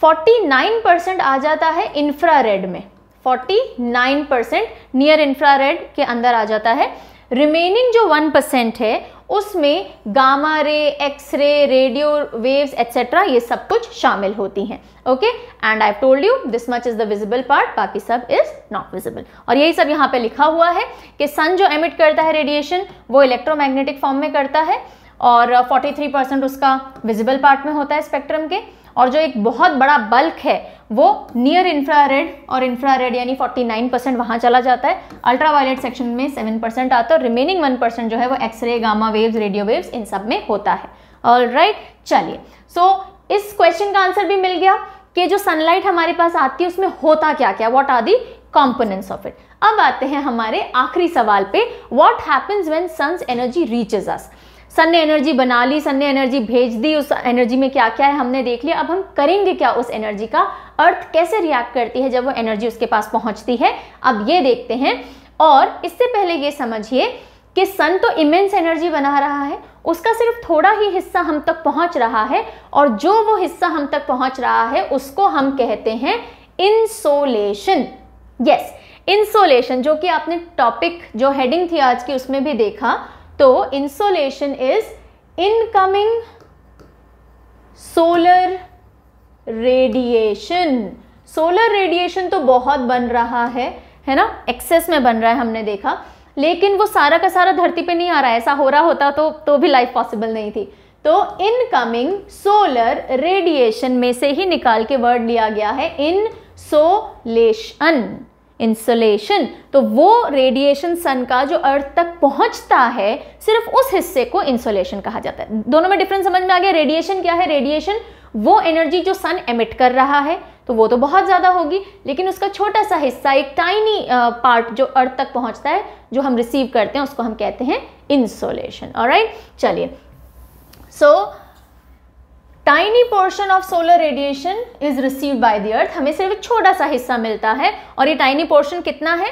49 परसेंट आ जाता है इंफ्रारेड में 49 परसेंट नियर इंफ्रारेड के अंदर आ जाता है रिमेनिंग जो वन परसेंट है उसमें gamma ray X ray radio waves etcetera ये सब कुछ शामिल होती हैं okay and I told you this much is the visible part बाकी सब इज नॉट विजिबल और यही सब यहाँ पे लिखा हुआ है कि सन जो एमिट करता है रेडिएशन वो इलेक्ट्रोमैग्नेटिक फॉर्म में करता है और 43 uh, परसेंट उसका विजिबल पार्ट में होता है स्पेक्ट्रम के और जो एक बहुत बड़ा बल्क है वो नियर इंफ्रारेड और इंफ्रारेड यानी 49 परसेंट वहाँ चला जाता है अल्ट्रावायलेट सेक्शन में 7 परसेंट आता है और रिमेनिंग 1 परसेंट जो है वो X-ray gamma waves radio waves इन सब में होता है ऑल राइट चलिए सो इस क्वेश्चन का आंसर भी मिल गया कि जो सनलाइट हमारे पास आती है उसमें होता क्या क्या what are the components of it अब आते हैं हमारे आखिरी सवाल पे what happens when sun's energy reaches us sun ने एनर्जी बना ली सन ने एनर्जी भेज दी उस एनर्जी में क्या क्या है हमने देख लिया अब हम करेंगे क्या उस एनर्जी का अर्थ कैसे रिएक्ट करती है जब वो एनर्जी उसके पास पहुंचती है अब ये देखते हैं और इससे पहले ये समझिए कि सन तो इमेंस एनर्जी बना रहा है उसका सिर्फ थोड़ा ही हिस्सा हम तक पहुंच रहा है और जो वो हिस्सा हम तक पहुंच रहा है उसको हम कहते हैं इंसोलेशन यस इंसोलेशन जो कि आपने टॉपिक जो हेडिंग थी आज की उसमें भी देखा तो insolation is incoming solar radiation solar radiation तो बहुत बन रहा है है ना एक्सेस में बन रहा है हमने देखा लेकिन वो सारा का सारा धरती पे नहीं आ रहा है ऐसा हो रहा होता तो तो भी लाइफ पॉसिबल नहीं थी तो इनकमिंग सोलर रेडिएशन में से ही निकाल के वर्ड लिया गया है इन सोलेशन इंसुलेशन तो वो रेडिएशन सन का जो अर्थ तक पहुंचता है सिर्फ उस हिस्से को इंसुलेशन कहा जाता है दोनों में डिफरेंस समझ में आ गया रेडिएशन क्या है रेडिएशन वो एनर्जी जो सन एमिट कर रहा है तो वो तो बहुत ज़्यादा होगी लेकिन उसका छोटा सा हिस्सा एक टाइनी पार्ट जो अर्थ तक पहुंचता है जो हम रिसीव करते हैं उसको हम कहते हैं इंसोलेशन और चलिए so so, tiny portion of solar radiation is receive by the earth हमें सिर्फ एक छोटा सा हिस्सा मिलता है और ये टाइनी पोर्शन कितना है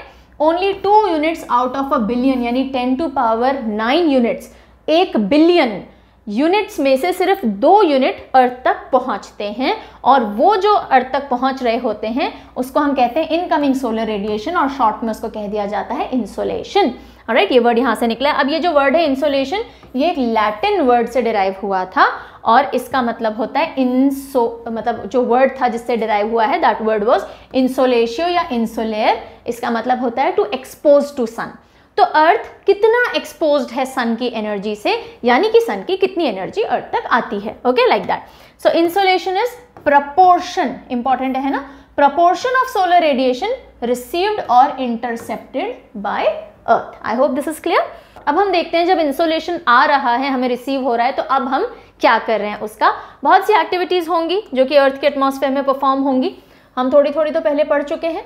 only two units out of a billion यानी ten to power nine units एक बिलियन यूनिट्स में से सिर्फ दो यूनिट अर्थ तक पहुंचते हैं और वो जो अर्थ तक पहुंच रहे होते हैं उसको हम कहते हैं इनकमिंग सोलर रेडिएशन और शॉर्ट में उसको कह दिया जाता है इंसोलेशन राइट ये वर्ड यहाँ से निकला अब ये जो वर्ड है इंसोलेशन ये एक लैटिन वर्ड से डिराइव हुआ था और इसका मतलब होता है इंसो मतलब जो वर्ड था जिससे डिराइव हुआ है दैट वर्ड वॉज इंसोलेशियो या इंसोलेयर इसका मतलब होता है टू एक्सपोज टू सन तो अर्थ कितना एक्सपोज है सन की एनर्जी से यानी कि सन की कितनी एनर्जी अर्थ तक आती है okay like that so insolation is proportion important है ना proportion of solar radiation received और intercepted by earth I hope this is clear अब हम देखते हैं जब इंसोलेशन आ रहा है हमें रिसीव हो रहा है तो अब हम क्या कर रहे हैं उसका बहुत सी एक्टिविटीज़ होंगी जो कि अर्थ के एटमोसफेयर में परफॉर्म होंगी हम थोड़ी थोड़ी तो पहले पढ़ चुके हैं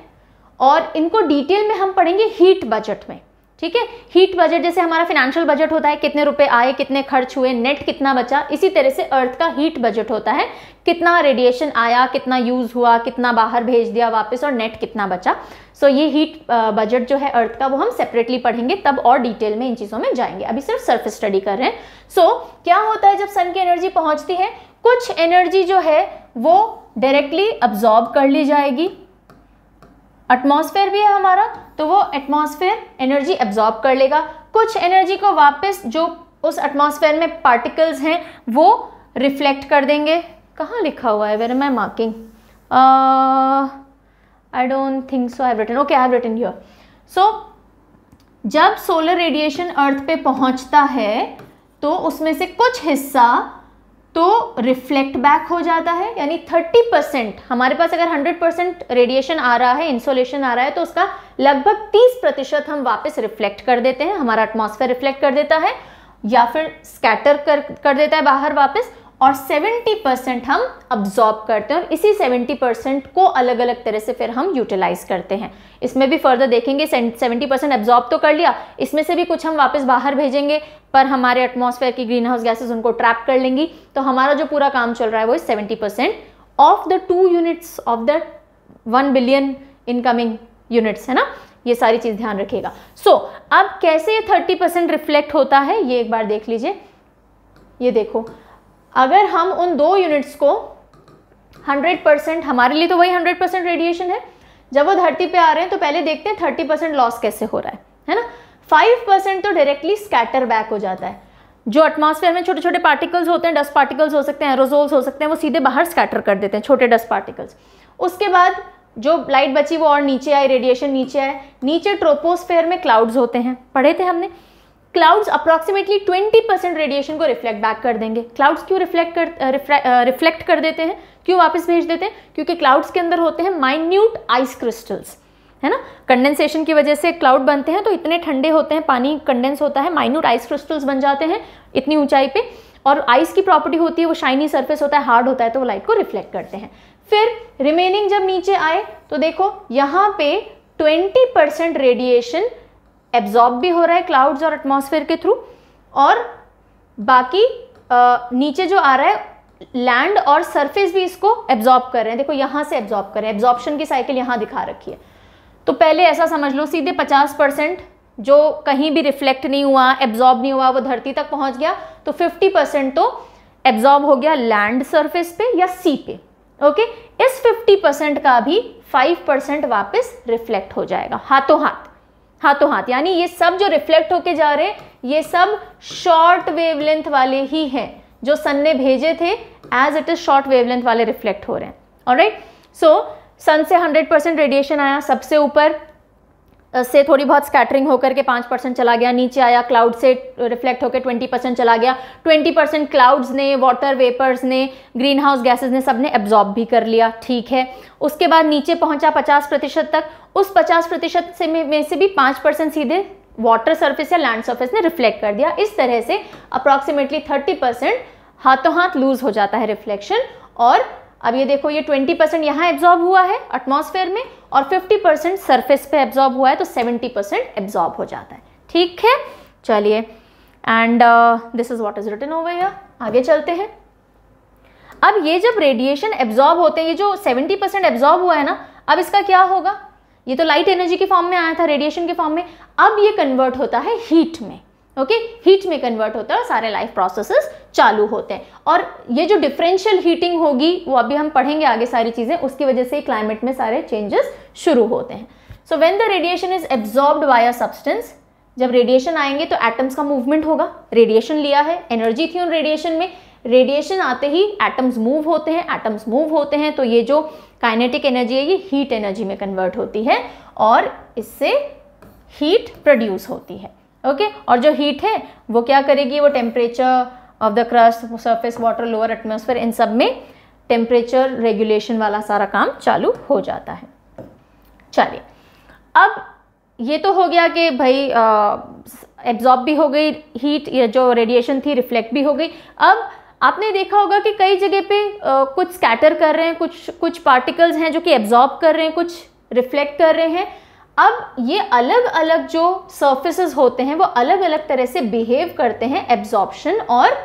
और इनको डिटेल में हम पढ़ेंगे हीट बजट में ठीक है हीट बजट जैसे हमारा फाइनेंशियल बजट होता है कितने रुपए आए कितने खर्च हुए नेट कितना बचा इसी तरह से अर्थ का हीट बजट होता है कितना रेडिएशन आया कितना यूज हुआ कितना बाहर भेज दिया वापस और नेट कितना बचा सो so, ये हीट बजट जो है अर्थ का वो हम सेपरेटली पढ़ेंगे तब और डिटेल में इन चीज़ों में जाएंगे अभी सिर्फ सर्फ स्टडी कर रहे हैं सो so, क्या होता है जब सन की एनर्जी पहुंचती है कुछ एनर्जी जो है वो डायरेक्टली अब्जॉर्ब कर ली जाएगी एटमॉस्फेयर भी है हमारा तो वो एटमॉस्फेयर एनर्जी एब्जॉर्ब कर लेगा कुछ एनर्जी को वापस जो उस एटमॉस्फेयर में पार्टिकल्स हैं वो रिफ्लेक्ट कर देंगे कहाँ लिखा हुआ है where am I marking I don't think so I written okay I written your so जब सोलर रेडिएशन अर्थ पे पहुंचता है तो उसमें से कुछ हिस्सा तो रिफ्लेक्ट बैक हो जाता है यानी 30 परसेंट हमारे पास अगर 100 परसेंट रेडिएशन आ रहा है इंसोलेशन आ रहा है तो उसका लगभग 30 प्रतिशत हम वापस रिफ्लेक्ट कर देते हैं हमारा एटमॉस्फेयर रिफ्लेक्ट कर देता है या फिर स्कैटर कर कर देता है बाहर वापस और 70 परसेंट हम अब्जॉर्ब करते हैं और इसी 70 परसेंट को अलग अलग तरह से फिर हम यूटिलाइज करते हैं इसमें भी फर्दर देखेंगे 70 परसेंट एब्जॉर्ब तो कर लिया इसमें से भी कुछ हम वापस बाहर भेजेंगे पर हमारे एटमॉस्फेयर की ग्रीन हाउस गैसेज उनको ट्रैप कर लेंगी तो हमारा जो पूरा काम चल रहा है वो seventy percent of the two units of the one billion incoming units है ना ये सारी चीज़ ध्यान रखिएगा सो so, अब कैसे ये थर्टी परसेंट रिफ्लेक्ट होता है ये एक बार देख लीजिए ये देखो अगर हम उन दो यूनिट्स को 100 परसेंट हमारे लिए तो वही 100 परसेंट रेडिएशन है जब वो धरती पे आ रहे हैं तो पहले देखते हैं 30 परसेंट लॉस कैसे हो रहा है है ना 5 परसेंट तो डायरेक्टली स्कैटर बैक हो जाता है जो एटमॉस्फेयर में छोटे छोटे पार्टिकल्स होते हैं डस्ट पार्टिकल्स हो सकते हैं एरोजोल्स हो सकते हैं वो सीधे बाहर स्कैटर कर देते हैं छोटे डस्ट पार्टिकल्स उसके बाद जो लाइट बची वो और नीचे आई रेडिएशन नीचे आए नीचे ट्रोपोस्फेयर में क्लाउड्स होते हैं पढ़े थे हमने क्लाउड्स अप्रॉक्सीमेटली 20 परसेंट रेडिएशन को रिफ्लेक्ट बैक कर देंगे क्लाउड्स क्यों रिफ्लेक्ट कर रिफ्लेक्ट कर देते हैं क्यों वापस भेज देते हैं क्योंकि क्लाउड्स के अंदर होते हैं माइन्यूट आइस क्रिस्टल्स है ना कंडेंसेशन की वजह से क्लाउड बनते हैं तो इतने ठंडे होते हैं पानी कंडेंस होता है माइन्यूट आइस क्रिस्टल्स बन जाते हैं इतनी ऊंचाई पे और आइस की प्रॉपर्टी होती है वो शाइनी सरफेस होता है हार्ड होता है तो वो लाइट को रिफ्लेक्ट करते हैं फिर रिमेनिंग जब नीचे आए तो देखो यहाँ पे 20 परसेंट रेडिएशन एब्जॉर्ब भी हो रहा है क्लाउड्स और एटमॉस्फेयर के थ्रू और बाकी आ, नीचे जो आ रहा है लैंड और सरफेस भी इसको एब्जॉर्ब कर रहे हैं देखो यहां से एब्जॉर्ब कर रहे हैं एब्जॉर्प्शन की साइकिल यहां दिखा रखी है तो पहले ऐसा समझ लो सीधे पचास परसेंट जो कहीं भी रिफ्लेक्ट नहीं हुआ एब्जॉर्ब नहीं हुआ वो धरती तक पहुंच गया तो फिफ्टी परसेंट तो एब्जॉर्ब हो गया लैंड सरफेस पे या सी पे ओके इस फिफ्टी परसेंट का भी फाइव परसेंट वापस रिफ्लेक्ट हो जाएगा हाथों हाथ हाथों हाथ यानी ये सब जो रिफ्लेक्ट होके जा रहे ये सब शॉर्ट वेवलेंथ वाले ही हैं जो सन ने भेजे थे as it is short wavelength वाले रिफ्लेक्ट हो रहे हैं ऑलराइट सो सन से 100 परसेंट रेडिएशन आया सबसे ऊपर से थोड़ी बहुत स्कैटरिंग होकर के पाँच परसेंट चला गया नीचे आया क्लाउड से रिफ्लेक्ट होकर ट्वेंटी परसेंट चला गया ट्वेंटी परसेंट क्लाउड्स ने वाटर वेपर्स ने ग्रीन हाउस गैसेज ने सब ने एब्जॉर्ब भी कर लिया ठीक है उसके बाद नीचे पहुंचा पचास प्रतिशत तक उस पचास प्रतिशत से में से भी पाँच परसेंट सीधे वाटर सर्फेस या लैंड सर्फेस ने रिफ्लेक्ट कर दिया इस तरह से अप्रॉक्सीमेटली थर्टी परसेंट हाथों हाथ लूज हो जाता है रिफ्लेक्शन और अब ये देखो ये 20 परसेंट यहाँ एब्जॉर्ब हुआ है एटमॉस्फेयर में और 50 परसेंट सरफेस पे एब्जॉर्ब हुआ है तो 70 परसेंट एब्जॉर्ब हो जाता है ठीक है चलिए and this is what is return over here आगे चलते हैं अब ये जब रेडिएशन एब्जॉर्ब होते हैं ये जो 70 परसेंट एब्जॉर्ब हुआ है ना अब इसका क्या होगा ये तो लाइट एनर्जी के फॉर्म में आया था रेडिएशन के फॉर्म में अब ये कन्वर्ट होता है हीट में ओके हीट में कन्वर्ट होता है और सारे लाइफ प्रोसेसेस चालू होते हैं और ये जो डिफरेंशियल हीटिंग होगी वो अभी हम पढ़ेंगे आगे सारी चीज़ें उसकी वजह से क्लाइमेट में सारे चेंजेस शुरू होते हैं so when the radiation is absorbed by a substance जब रेडिएशन आएंगे तो एटम्स का मूवमेंट होगा रेडिएशन लिया है एनर्जी थी उन रेडिएशन में रेडिएशन आते ही एटम्स मूव होते हैं एटम्स मूव होते हैं तो ये जो काइनेटिक एनर्जी है ये हीट एनर्जी में कन्वर्ट होती है और इससे हीट प्रोड्यूस होती है ओके और जो हीट है वो क्या करेगी वो temperature of the crust surface water lower atmosphere इन सब में टेम्परेचर रेगुलेशन वाला सारा काम चालू हो जाता है चलिए अब ये तो हो गया कि भाई एब्जॉर्ब भी हो गई हीट या जो रेडिएशन थी रिफ्लेक्ट भी हो गई अब आपने देखा होगा कि कई जगह पे आ, कुछ स्कैटर कर रहे हैं कुछ कुछ पार्टिकल्स हैं जो कि एब्जॉर्ब कर रहे हैं कुछ रिफ्लेक्ट कर रहे हैं अब ये अलग अलग जो सर्फेसिस होते हैं वो अलग अलग तरह से बिहेव करते हैं एब्जॉर्प्शन और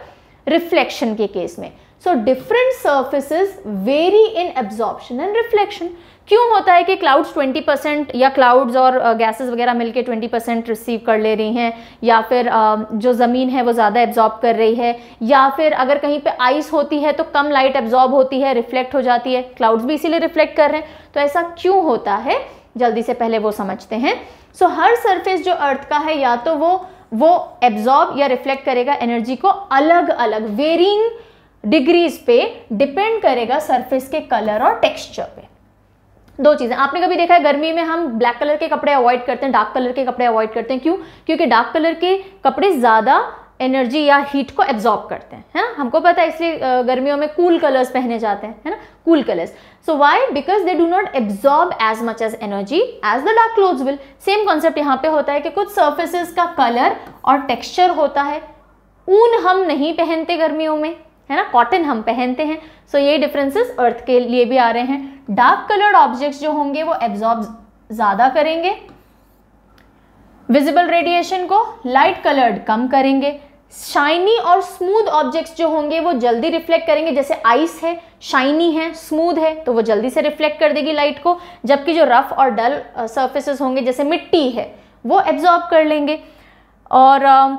रिफ्लेक्शन के केस में so different surfaces vary in absorption and reflection क्यों होता है कि क्लाउड्स 20 परसेंट या क्लाउड्स और गैसेस वगैरह मिलके 20 परसेंट रिसीव कर ले रही हैं या फिर जो ज़मीन है वो ज़्यादा एब्जॉर्ब कर रही है या फिर अगर कहीं पे आइस होती है तो कम लाइट एब्जॉर्ब होती है रिफ्लेक्ट हो जाती है क्लाउड्स भी इसीलिए रिफ्लेक्ट कर रहे हैं तो ऐसा क्यों होता है जल्दी से पहले वो समझते हैं सो so, हर सरफेस जो अर्थ का है या तो वो वो एब्जॉर्ब या रिफ्लेक्ट करेगा एनर्जी को अलग अलग वेरिंग डिग्रीज पे डिपेंड करेगा सरफेस के कलर और टेक्सचर पे दो चीज़ें आपने कभी देखा है गर्मी में हम ब्लैक कलर के कपड़े अवॉइड करते हैं डार्क कलर के कपड़े अवॉइड करते हैं क्यों क्योंकि डार्क कलर के कपड़े ज़्यादा एनर्जी या हीट को एब्जॉर्ब करते हैं है ना हमको पता है इसलिए गर्मियों में कूल कलर्स पहने जाते हैं है ना cool colors. So why? Because they do not absorb as much as energy as the dark clothes will. Same concept yahan pe hota hai ki kuch surfaces ka color aur texture hota hai ऊन हम नहीं पहनते गर्मियों में है ना cotton हम पहनते हैं सो so, ये डिफरेंसेस अर्थ के लिए भी आ रहे हैं डार्क कलर्ड ऑब्जेक्ट्स जो होंगे वो एब्जॉर्ब ज़्यादा करेंगे विजिबल रेडिएशन को लाइट कलर्ड कम करेंगे शाइनी और स्मूथ ऑब्जेक्ट्स जो होंगे वो जल्दी रिफ्लेक्ट करेंगे जैसे आइस है शाइनी है स्मूथ है तो वो जल्दी से रिफ्लेक्ट कर देगी लाइट को जबकि जो रफ़ और डल सर्फेसेस uh, होंगे जैसे मिट्टी है वो एब्जॉर्ब कर लेंगे और um,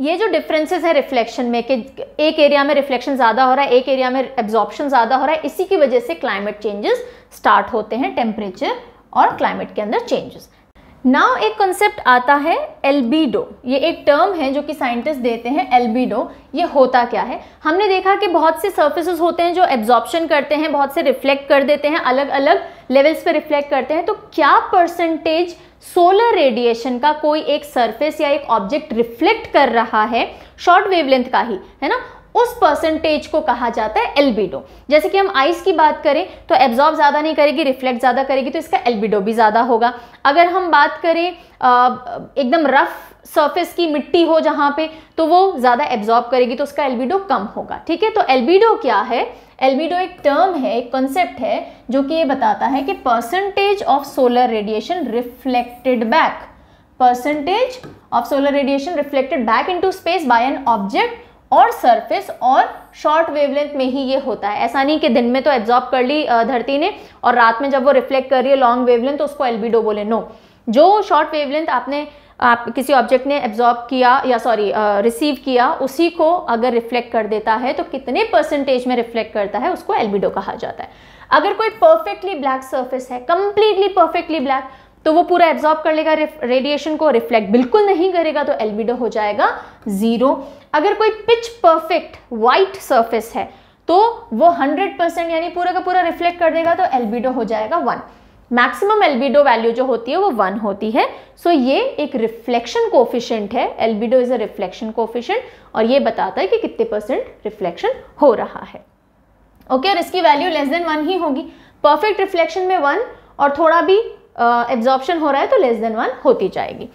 ये जो डिफरेंसेस हैं रिफ्लेक्शन में कि एक एरिया में रिफ्लेक्शन ज़्यादा हो रहा है एक एरिया में एब्जॉर्प्शन ज़्यादा हो रहा है इसी की वजह से क्लाइमेट चेंजेस स्टार्ट होते हैं टेम्परेचर और क्लाइमेट के अंदर चेंजेस नाउ एक कॉन्सेप्ट आता है एल्बिडो ये एक टर्म है जो कि साइंटिस्ट देते हैं एल्बिडो ये होता क्या है हमने देखा कि बहुत से सर्फेसिस होते हैं जो एब्जॉर्प्शन करते हैं बहुत से रिफ्लेक्ट कर देते हैं अलग अलग लेवल्स पे रिफ्लेक्ट करते हैं तो क्या परसेंटेज सोलर रेडिएशन का कोई एक सर्फेस या एक ऑब्जेक्ट रिफ्लेक्ट कर रहा है शॉर्ट वेवलेंथ का ही है ना उस परसेंटेज को कहा जाता है एल्बिडो जैसे कि हम आइस की बात करें तो एब्जॉर्ब ज़्यादा नहीं करेगी रिफ्लेक्ट ज़्यादा करेगी तो इसका एल्बिडो भी ज़्यादा होगा अगर हम बात करें एकदम रफ सरफेस की मिट्टी हो जहाँ पे तो वो ज़्यादा एब्जॉर्ब करेगी तो उसका एल्बिडो कम होगा ठीक है तो एल्बिडो क्या है एल्बिडो एक टर्म है एक कॉन्सेप्ट है जो कि ये बताता है कि percentage of solar radiation reflected back percentage of solar radiation reflected back into space by an object और सरफेस और शॉर्ट वेवलेंथ में ही ये होता है ऐसा नहीं कि दिन में तो एब्जॉर्ब कर ली धरती ने और रात में जब वो रिफ्लेक्ट कर रही है लॉन्ग वेवलेंथ तो उसको एल्बिडो बोले नो जो शॉर्ट वेवलेंथ आपने आप किसी ऑब्जेक्ट ने एब्जॉर्ब किया या सॉरी रिसीव किया उसी को अगर रिफ्लेक्ट कर देता है तो कितने परसेंटेज में रिफ्लेक्ट करता है उसको एल्बिडो कहा जाता है अगर कोई परफेक्टली ब्लैक सर्फेस है कंप्लीटली परफेक्टली ब्लैक तो वो पूरा एब्जॉर्ब कर लेगा रेडिएशन को रिफ्लेक्ट बिल्कुल नहीं करेगा तो एल्बिडो हो जाएगा ज़ीरो अगर कोई पिच परफेक्ट वाइट सर्फेस है तो वो 100 परसेंट यानी पूरा का पूरा रिफ्लेक्ट कर देगा तो एल्बिडो हो जाएगा वन मैक्सिमम एल्बिडो वैल्यू जो होती है वो वन होती है सो so, ये एक रिफ्लेक्शन कोफिशियंट है albedo is a reflection coefficient और ये बताता है कि कितने परसेंट रिफ्लेक्शन हो रहा है ओके okay, और इसकी वैल्यू लेस देन वन ही होगी परफेक्ट रिफ्लेक्शन में वन और थोड़ा भी एब्जॉर्प्शन हो रहा है तो लेस देन वन होती जाएगी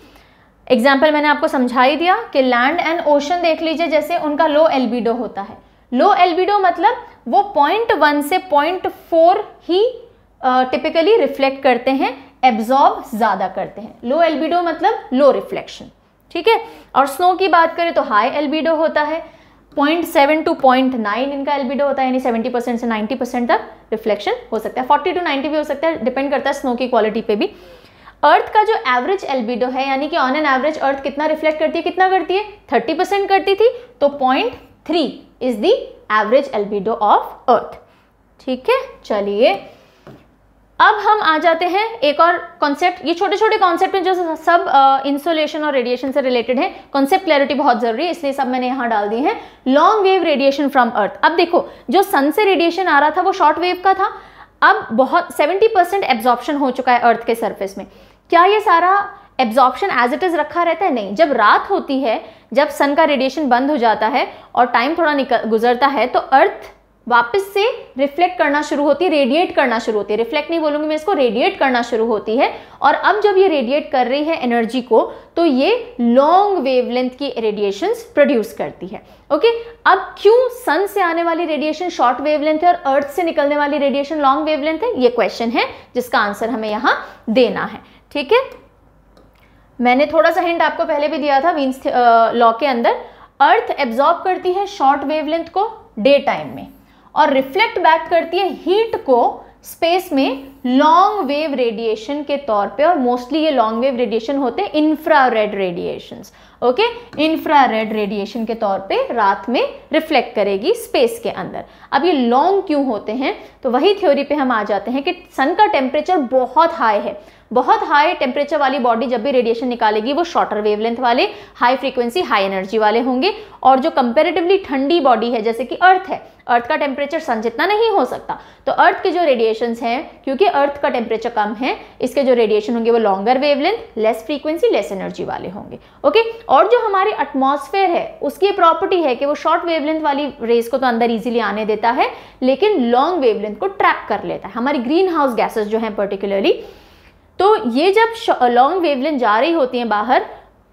एग्जाम्पल मैंने आपको समझा ही दिया कि लैंड एंड ओशन देख लीजिए जैसे उनका लो एल्बिडो होता है लो एल्बिडो मतलब वो पॉइंट वन से पॉइंट फोर ही टिपिकली uh, रिफ्लेक्ट करते हैं एब्जॉर्ब ज़्यादा करते हैं लो एल्बिडो मतलब लो रिफ्लेक्शन ठीक है और स्नो की बात करें तो हाई एल्बिडो होता है point seven to point nine इनका एलबीडो होता है यानी सेवेंटी परसेंट से नाइन्टी परसेंट तक रिफ्लेक्शन हो सकता है फोर्टी टू नाइन्टी भी हो सकता है डिपेंड करता है स्नो की क्वालिटी पे भी अर्थ का जो एवरेज एलबीडो है यानी कि ऑन एन एवरेज अर्थ कितना रिफ्लेक्ट करती है कितना करती है थर्टी परसेंट करती थी तो point three is the average albedo of earth ठीक है चलिए अब हम आ जाते हैं एक और कॉन्सेप्ट ये छोटे छोटे कॉन्सेप्ट हैं जो सब इंसोलेशन और रेडिएशन से रिलेटेड है कॉन्सेप्ट क्लैरिटी बहुत जरूरी है इसलिए सब मैंने यहाँ डाल दी है long wave radiation from earth अब देखो जो सन से रेडिएशन आ रहा था वो शॉर्ट वेव का था अब बहुत 70 परसेंट एब्जॉर्प्शन हो चुका है अर्थ के सर्फेस में क्या ये सारा एब्जॉर्प्शन एज इट इज़ रखा रहता है नहीं जब रात होती है जब सन का रेडिएशन बंद हो जाता है और टाइम थोड़ा निकल गुजरता है तो अर्थ वापस से रिफ्लेक्ट करना शुरू होती है रेडिएट करना शुरू होती है रिफ्लेक्ट नहीं बोलूंगी मैं इसको रेडिएट करना शुरू होती है और अब जब ये रेडिएट कर रही है एनर्जी को तो ये लॉन्ग वेवलेंथ की रेडिएशंस प्रोड्यूस करती है ओके अब क्यों सन से आने वाली रेडिएशन शॉर्ट वेवलेंथ है और अर्थ से निकलने वाली रेडिएशन लॉन्ग वेवलेंथ है ये क्वेश्चन है जिसका आंसर हमें यहाँ देना है ठीक है मैंने थोड़ा सा हिंट आपको पहले भी दिया था मीन्स लॉ uh, के अंदर अर्थ एब्जॉर्ब करती है शॉर्ट वेवलेंथ को डे टाइम में और रिफ्लेक्ट बैक करती है हीट को स्पेस में लॉन्ग वेव रेडिएशन के तौर पे और मोस्टली ये लॉन्ग वेव रेडिएशन होते हैं red radiations okay red radiation के तौर पे रात में रिफ्लेक्ट करेगी स्पेस के अंदर अब ये लॉन्ग क्यों होते हैं तो वही थ्योरी पे हम आ जाते हैं कि सन का टेम्परेचर बहुत हाई है बहुत हाई टेम्परेचर वाली बॉडी जब भी रेडिएशन निकालेगी वो शॉर्टर वेवलेंथ वाले हाई फ्रीक्वेंसी हाई एनर्जी वाले होंगे और जो कंपेरेटिवली ठंडी बॉडी है जैसे कि अर्थ है अर्थ का टेम्परेचर सन जितना नहीं हो सकता तो अर्थ के जो रेडिएशंस हैं क्योंकि अर्थ का टेम्परेचर कम है इसके जो रेडिएशन होंगे वो longer wavelength less frequency less energy वाले होंगे ओके और जो हमारे एटमॉस्फेयर है उसकी प्रॉपर्टी है कि वो शॉर्ट वेवलेंथ वाली रेस को तो अंदर इजीली आने देता है लेकिन लॉन्ग वेवलेंथ को ट्रैप कर लेता है हमारी ग्रीन हाउस गैसेज जो हैं पर्टिकुलरली तो ये जब लॉन्ग वेवलेंथ जा रही होती हैं बाहर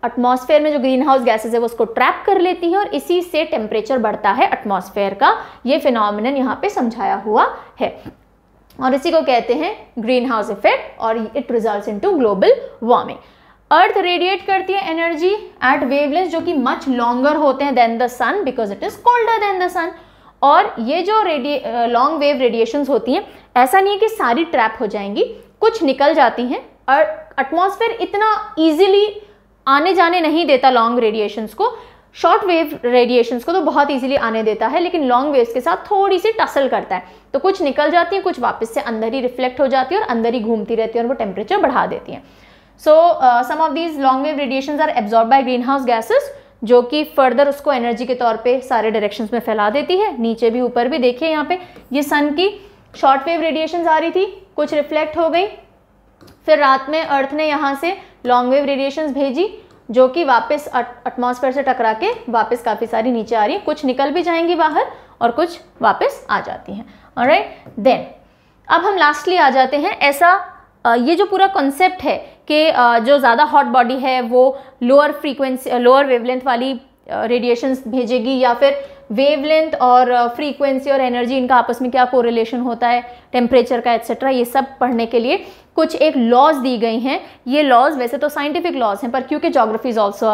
एटमॉस्फेयर में जो ग्रीन हाउस गैसेज है वो उसको ट्रैप कर लेती है और इसी से टेम्परेचर बढ़ता है एटमॉस्फेयर का ये फिनोमिनन यहाँ पे समझाया हुआ है और इसी को कहते हैं ग्रीन हाउस इफेक्ट और it result in to global warming earth radiate करती है एनर्जी एट वेवलेंस जो कि मच लॉन्गर होते हैं than the sun because it is colder than the sun और ये जो रेडिए लॉन्ग वेव रेडिएशन होती हैं ऐसा नहीं है कि सारी ट्रैप हो जाएंगी कुछ निकल जाती हैं और एटमोसफेयर इतना ईजिली आने जाने नहीं देता लॉन्ग रेडिएशंस को शॉर्ट वेव रेडिएशंस को तो बहुत ईजिली आने देता है लेकिन लॉन्ग वेव्स के साथ थोड़ी सी टसल करता है तो कुछ निकल जाती है कुछ वापस से अंदर ही रिफ्लेक्ट हो जाती है और अंदर ही घूमती रहती है और वो टेम्परेचर बढ़ा देती है so some of these long wave radiation are absorb by greenhouse gases जो कि फर्दर उसको एनर्जी के तौर पे सारे डायरेक्शंस में फैला देती है नीचे भी ऊपर भी देखिए यहाँ पे ये सन की शॉर्ट वेव रेडिएशन आ रही थी कुछ रिफ्लेक्ट हो गई फिर रात में अर्थ ने यहाँ से लॉन्ग वेव रेडिएशन भेजी जो कि वापस एटमॉस्फेयर से टकरा के वापस काफ़ी सारी नीचे आ रही कुछ निकल भी जाएंगी बाहर और कुछ वापस आ जाती हैं राइट देन अब हम लास्टली आ जाते हैं ऐसा ये जो पूरा कॉन्सेप्ट है कि जो ज़्यादा हॉट बॉडी है वो लोअर फ्रीक्वेंसी लोअर वेवलेंथ वाली रेडिएशंस भेजेगी या फिर वेवलेंथ और फ्रीक्वेंसी और एनर्जी इनका आपस में क्या कोरिलेशन होता है टेम्परेचर का एक्सेट्रा ये सब पढ़ने के लिए कुछ एक लॉज दी गई हैं ये लॉज वैसे तो साइंटिफिक लॉज हैं पर क्योंकि geography is also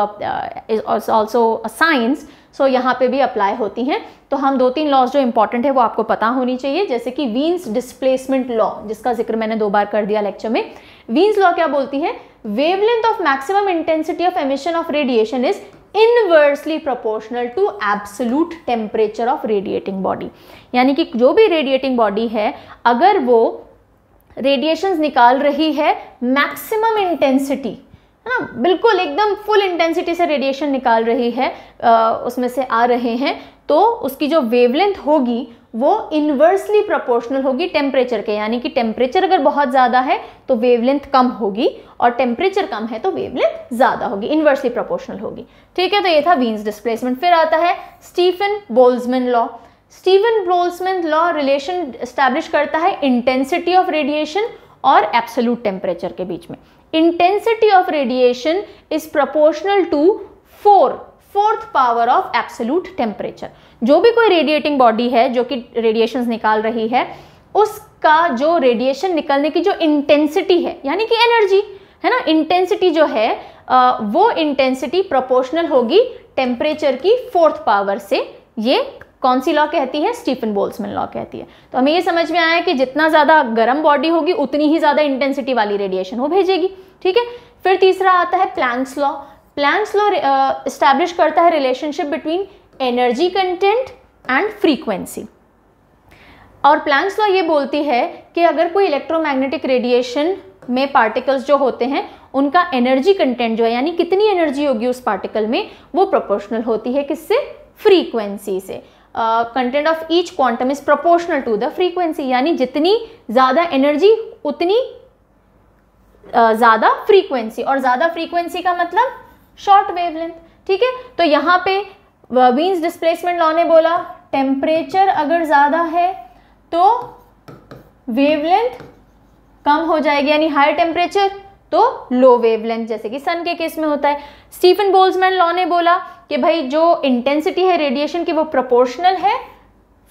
also science so यहाँ पे भी अप्लाई होती हैं तो हम दो तीन लॉज जो इंपॉर्टेंट है वो आपको पता होनी चाहिए जैसे कि वीन्स डिस्प्लेसमेंट लॉ जिसका जिक्र मैंने दो बार कर दिया लेक्चर में वीन्स लॉ क्या बोलती है wavelength of maximum intensity of emission of radiation is inversely proportional to absolute temperature of radiating body यानी कि जो भी रेडिएटिंग बॉडी है अगर वो रेडिएशन निकाल रही है मैक्सिमम इंटेंसिटी है ना बिल्कुल एकदम फुल इंटेंसिटी से रेडिएशन निकाल रही है आ, उसमें से आ रहे हैं तो उसकी जो वेवलेंथ होगी वो इन्वर्सली प्रोपोर्शनल होगी टेम्परेचर के यानी कि टेम्परेचर अगर बहुत ज़्यादा है तो वेवलेंथ कम होगी और टेम्परेचर कम है तो वेवलेंथ ज़्यादा होगी इन्वर्सली प्रोपोर्शनल होगी ठीक है तो ये था वीन्स डिस्प्लेसमेंट फिर आता है Stefan Boltzmann law Stefan Boltzmann law relation establish करता है इंटेंसिटी ऑफ रेडिएशन और एब्सोल्यूट टेम्परेचर के बीच में intensity of radiation is proportional to four fourth power of absolute temperature जो भी कोई रेडिएटिंग बॉडी है जो कि रेडिएशन निकाल रही है उसका जो रेडिएशन निकलने की जो इंटेंसिटी है यानी कि एनर्जी है ना इंटेंसिटी जो है वो इंटेंसिटी प्रोपोर्शनल होगी टेम्परेचर की फोर्थ पावर से ये कौन सी लॉ कहती है स्टीफन बोल्समैन लॉ कहती है तो हमें ये समझ में आया कि जितना ज़्यादा गर्म बॉडी होगी उतनी ही ज़्यादा इंटेंसिटी वाली रेडिएशन वो भेजेगी ठीक है फिर तीसरा आता है Planck's law Planck's law establish करता है relationship between energy content and frequency और प्लैंक्स लॉ ये बोलती है कि अगर कोई इलेक्ट्रोमैग्नेटिक रेडिएशन में पार्टिकल्स जो होते हैं उनका एनर्जी कंटेंट जो है यानी कितनी एनर्जी होगी उस पार्टिकल में वो प्रोपोर्शनल होती है किससे फ्रीक्वेंसी से content of each quantum is proportional to the frequency यानी जितनी ज़्यादा एनर्जी उतनी ज़्यादा फ्रीक्वेंसी और ज़्यादा फ्रीक्वेंसी का मतलब शॉर्ट वेवलेंथ ठीक है तो यहाँ पे वीन्स डिस्प्लेसमेंट लॉ ने बोला टेम्परेचर अगर ज़्यादा है तो वेवलेंथ कम हो जाएगी यानी हाई टेम्परेचर तो लो वेवलेंथ जैसे कि सन के केस में होता है स्टीफन बोल्समैन लॉ ने बोला कि भाई जो इंटेंसिटी है रेडिएशन की वो प्रोपोर्शनल है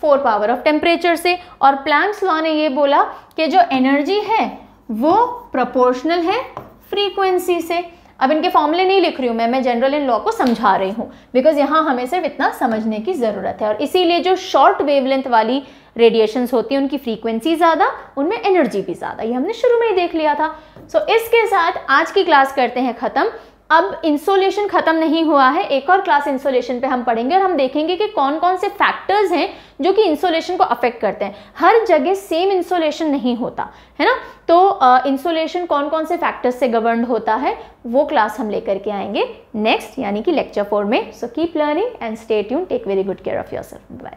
फोर पावर ऑफ टेम्परेचर से और प्लैंक्स लॉ ने ये बोला कि जो एनर्जी है वो प्रोपोर्शनल है फ्रीक्वेंसी से अब इनके फॉर्मूले नहीं लिख रही हूँ मैं मैं जनरल इन लॉ को समझा रही हूँ बिकॉज यहाँ हमें सिर्फ इतना समझने की ज़रूरत है और इसीलिए जो शॉर्ट वेवलेंथ वाली रेडिएशंस होती हैं उनकी फ्रीक्वेंसी ज़्यादा उनमें एनर्जी भी ज़्यादा ये हमने शुरू में ही देख लिया था सो so, इसके साथ आज की क्लास करते हैं ख़त्म अब इंसोलेशन ख़त्म नहीं हुआ है एक और क्लास इंसोलेशन पे हम पढ़ेंगे और हम देखेंगे कि कौन कौन से फैक्टर्स हैं जो कि इंसोलेशन को अफेक्ट करते हैं हर जगह सेम इंसोलेशन नहीं होता है ना तो इंसोलेशन कौन कौन से फैक्टर्स से गवर्न होता है वो क्लास हम लेकर के आएंगे नेक्स्ट यानी कि लेक्चर फोर में so keep learning and stay tune take very good care of yourself bye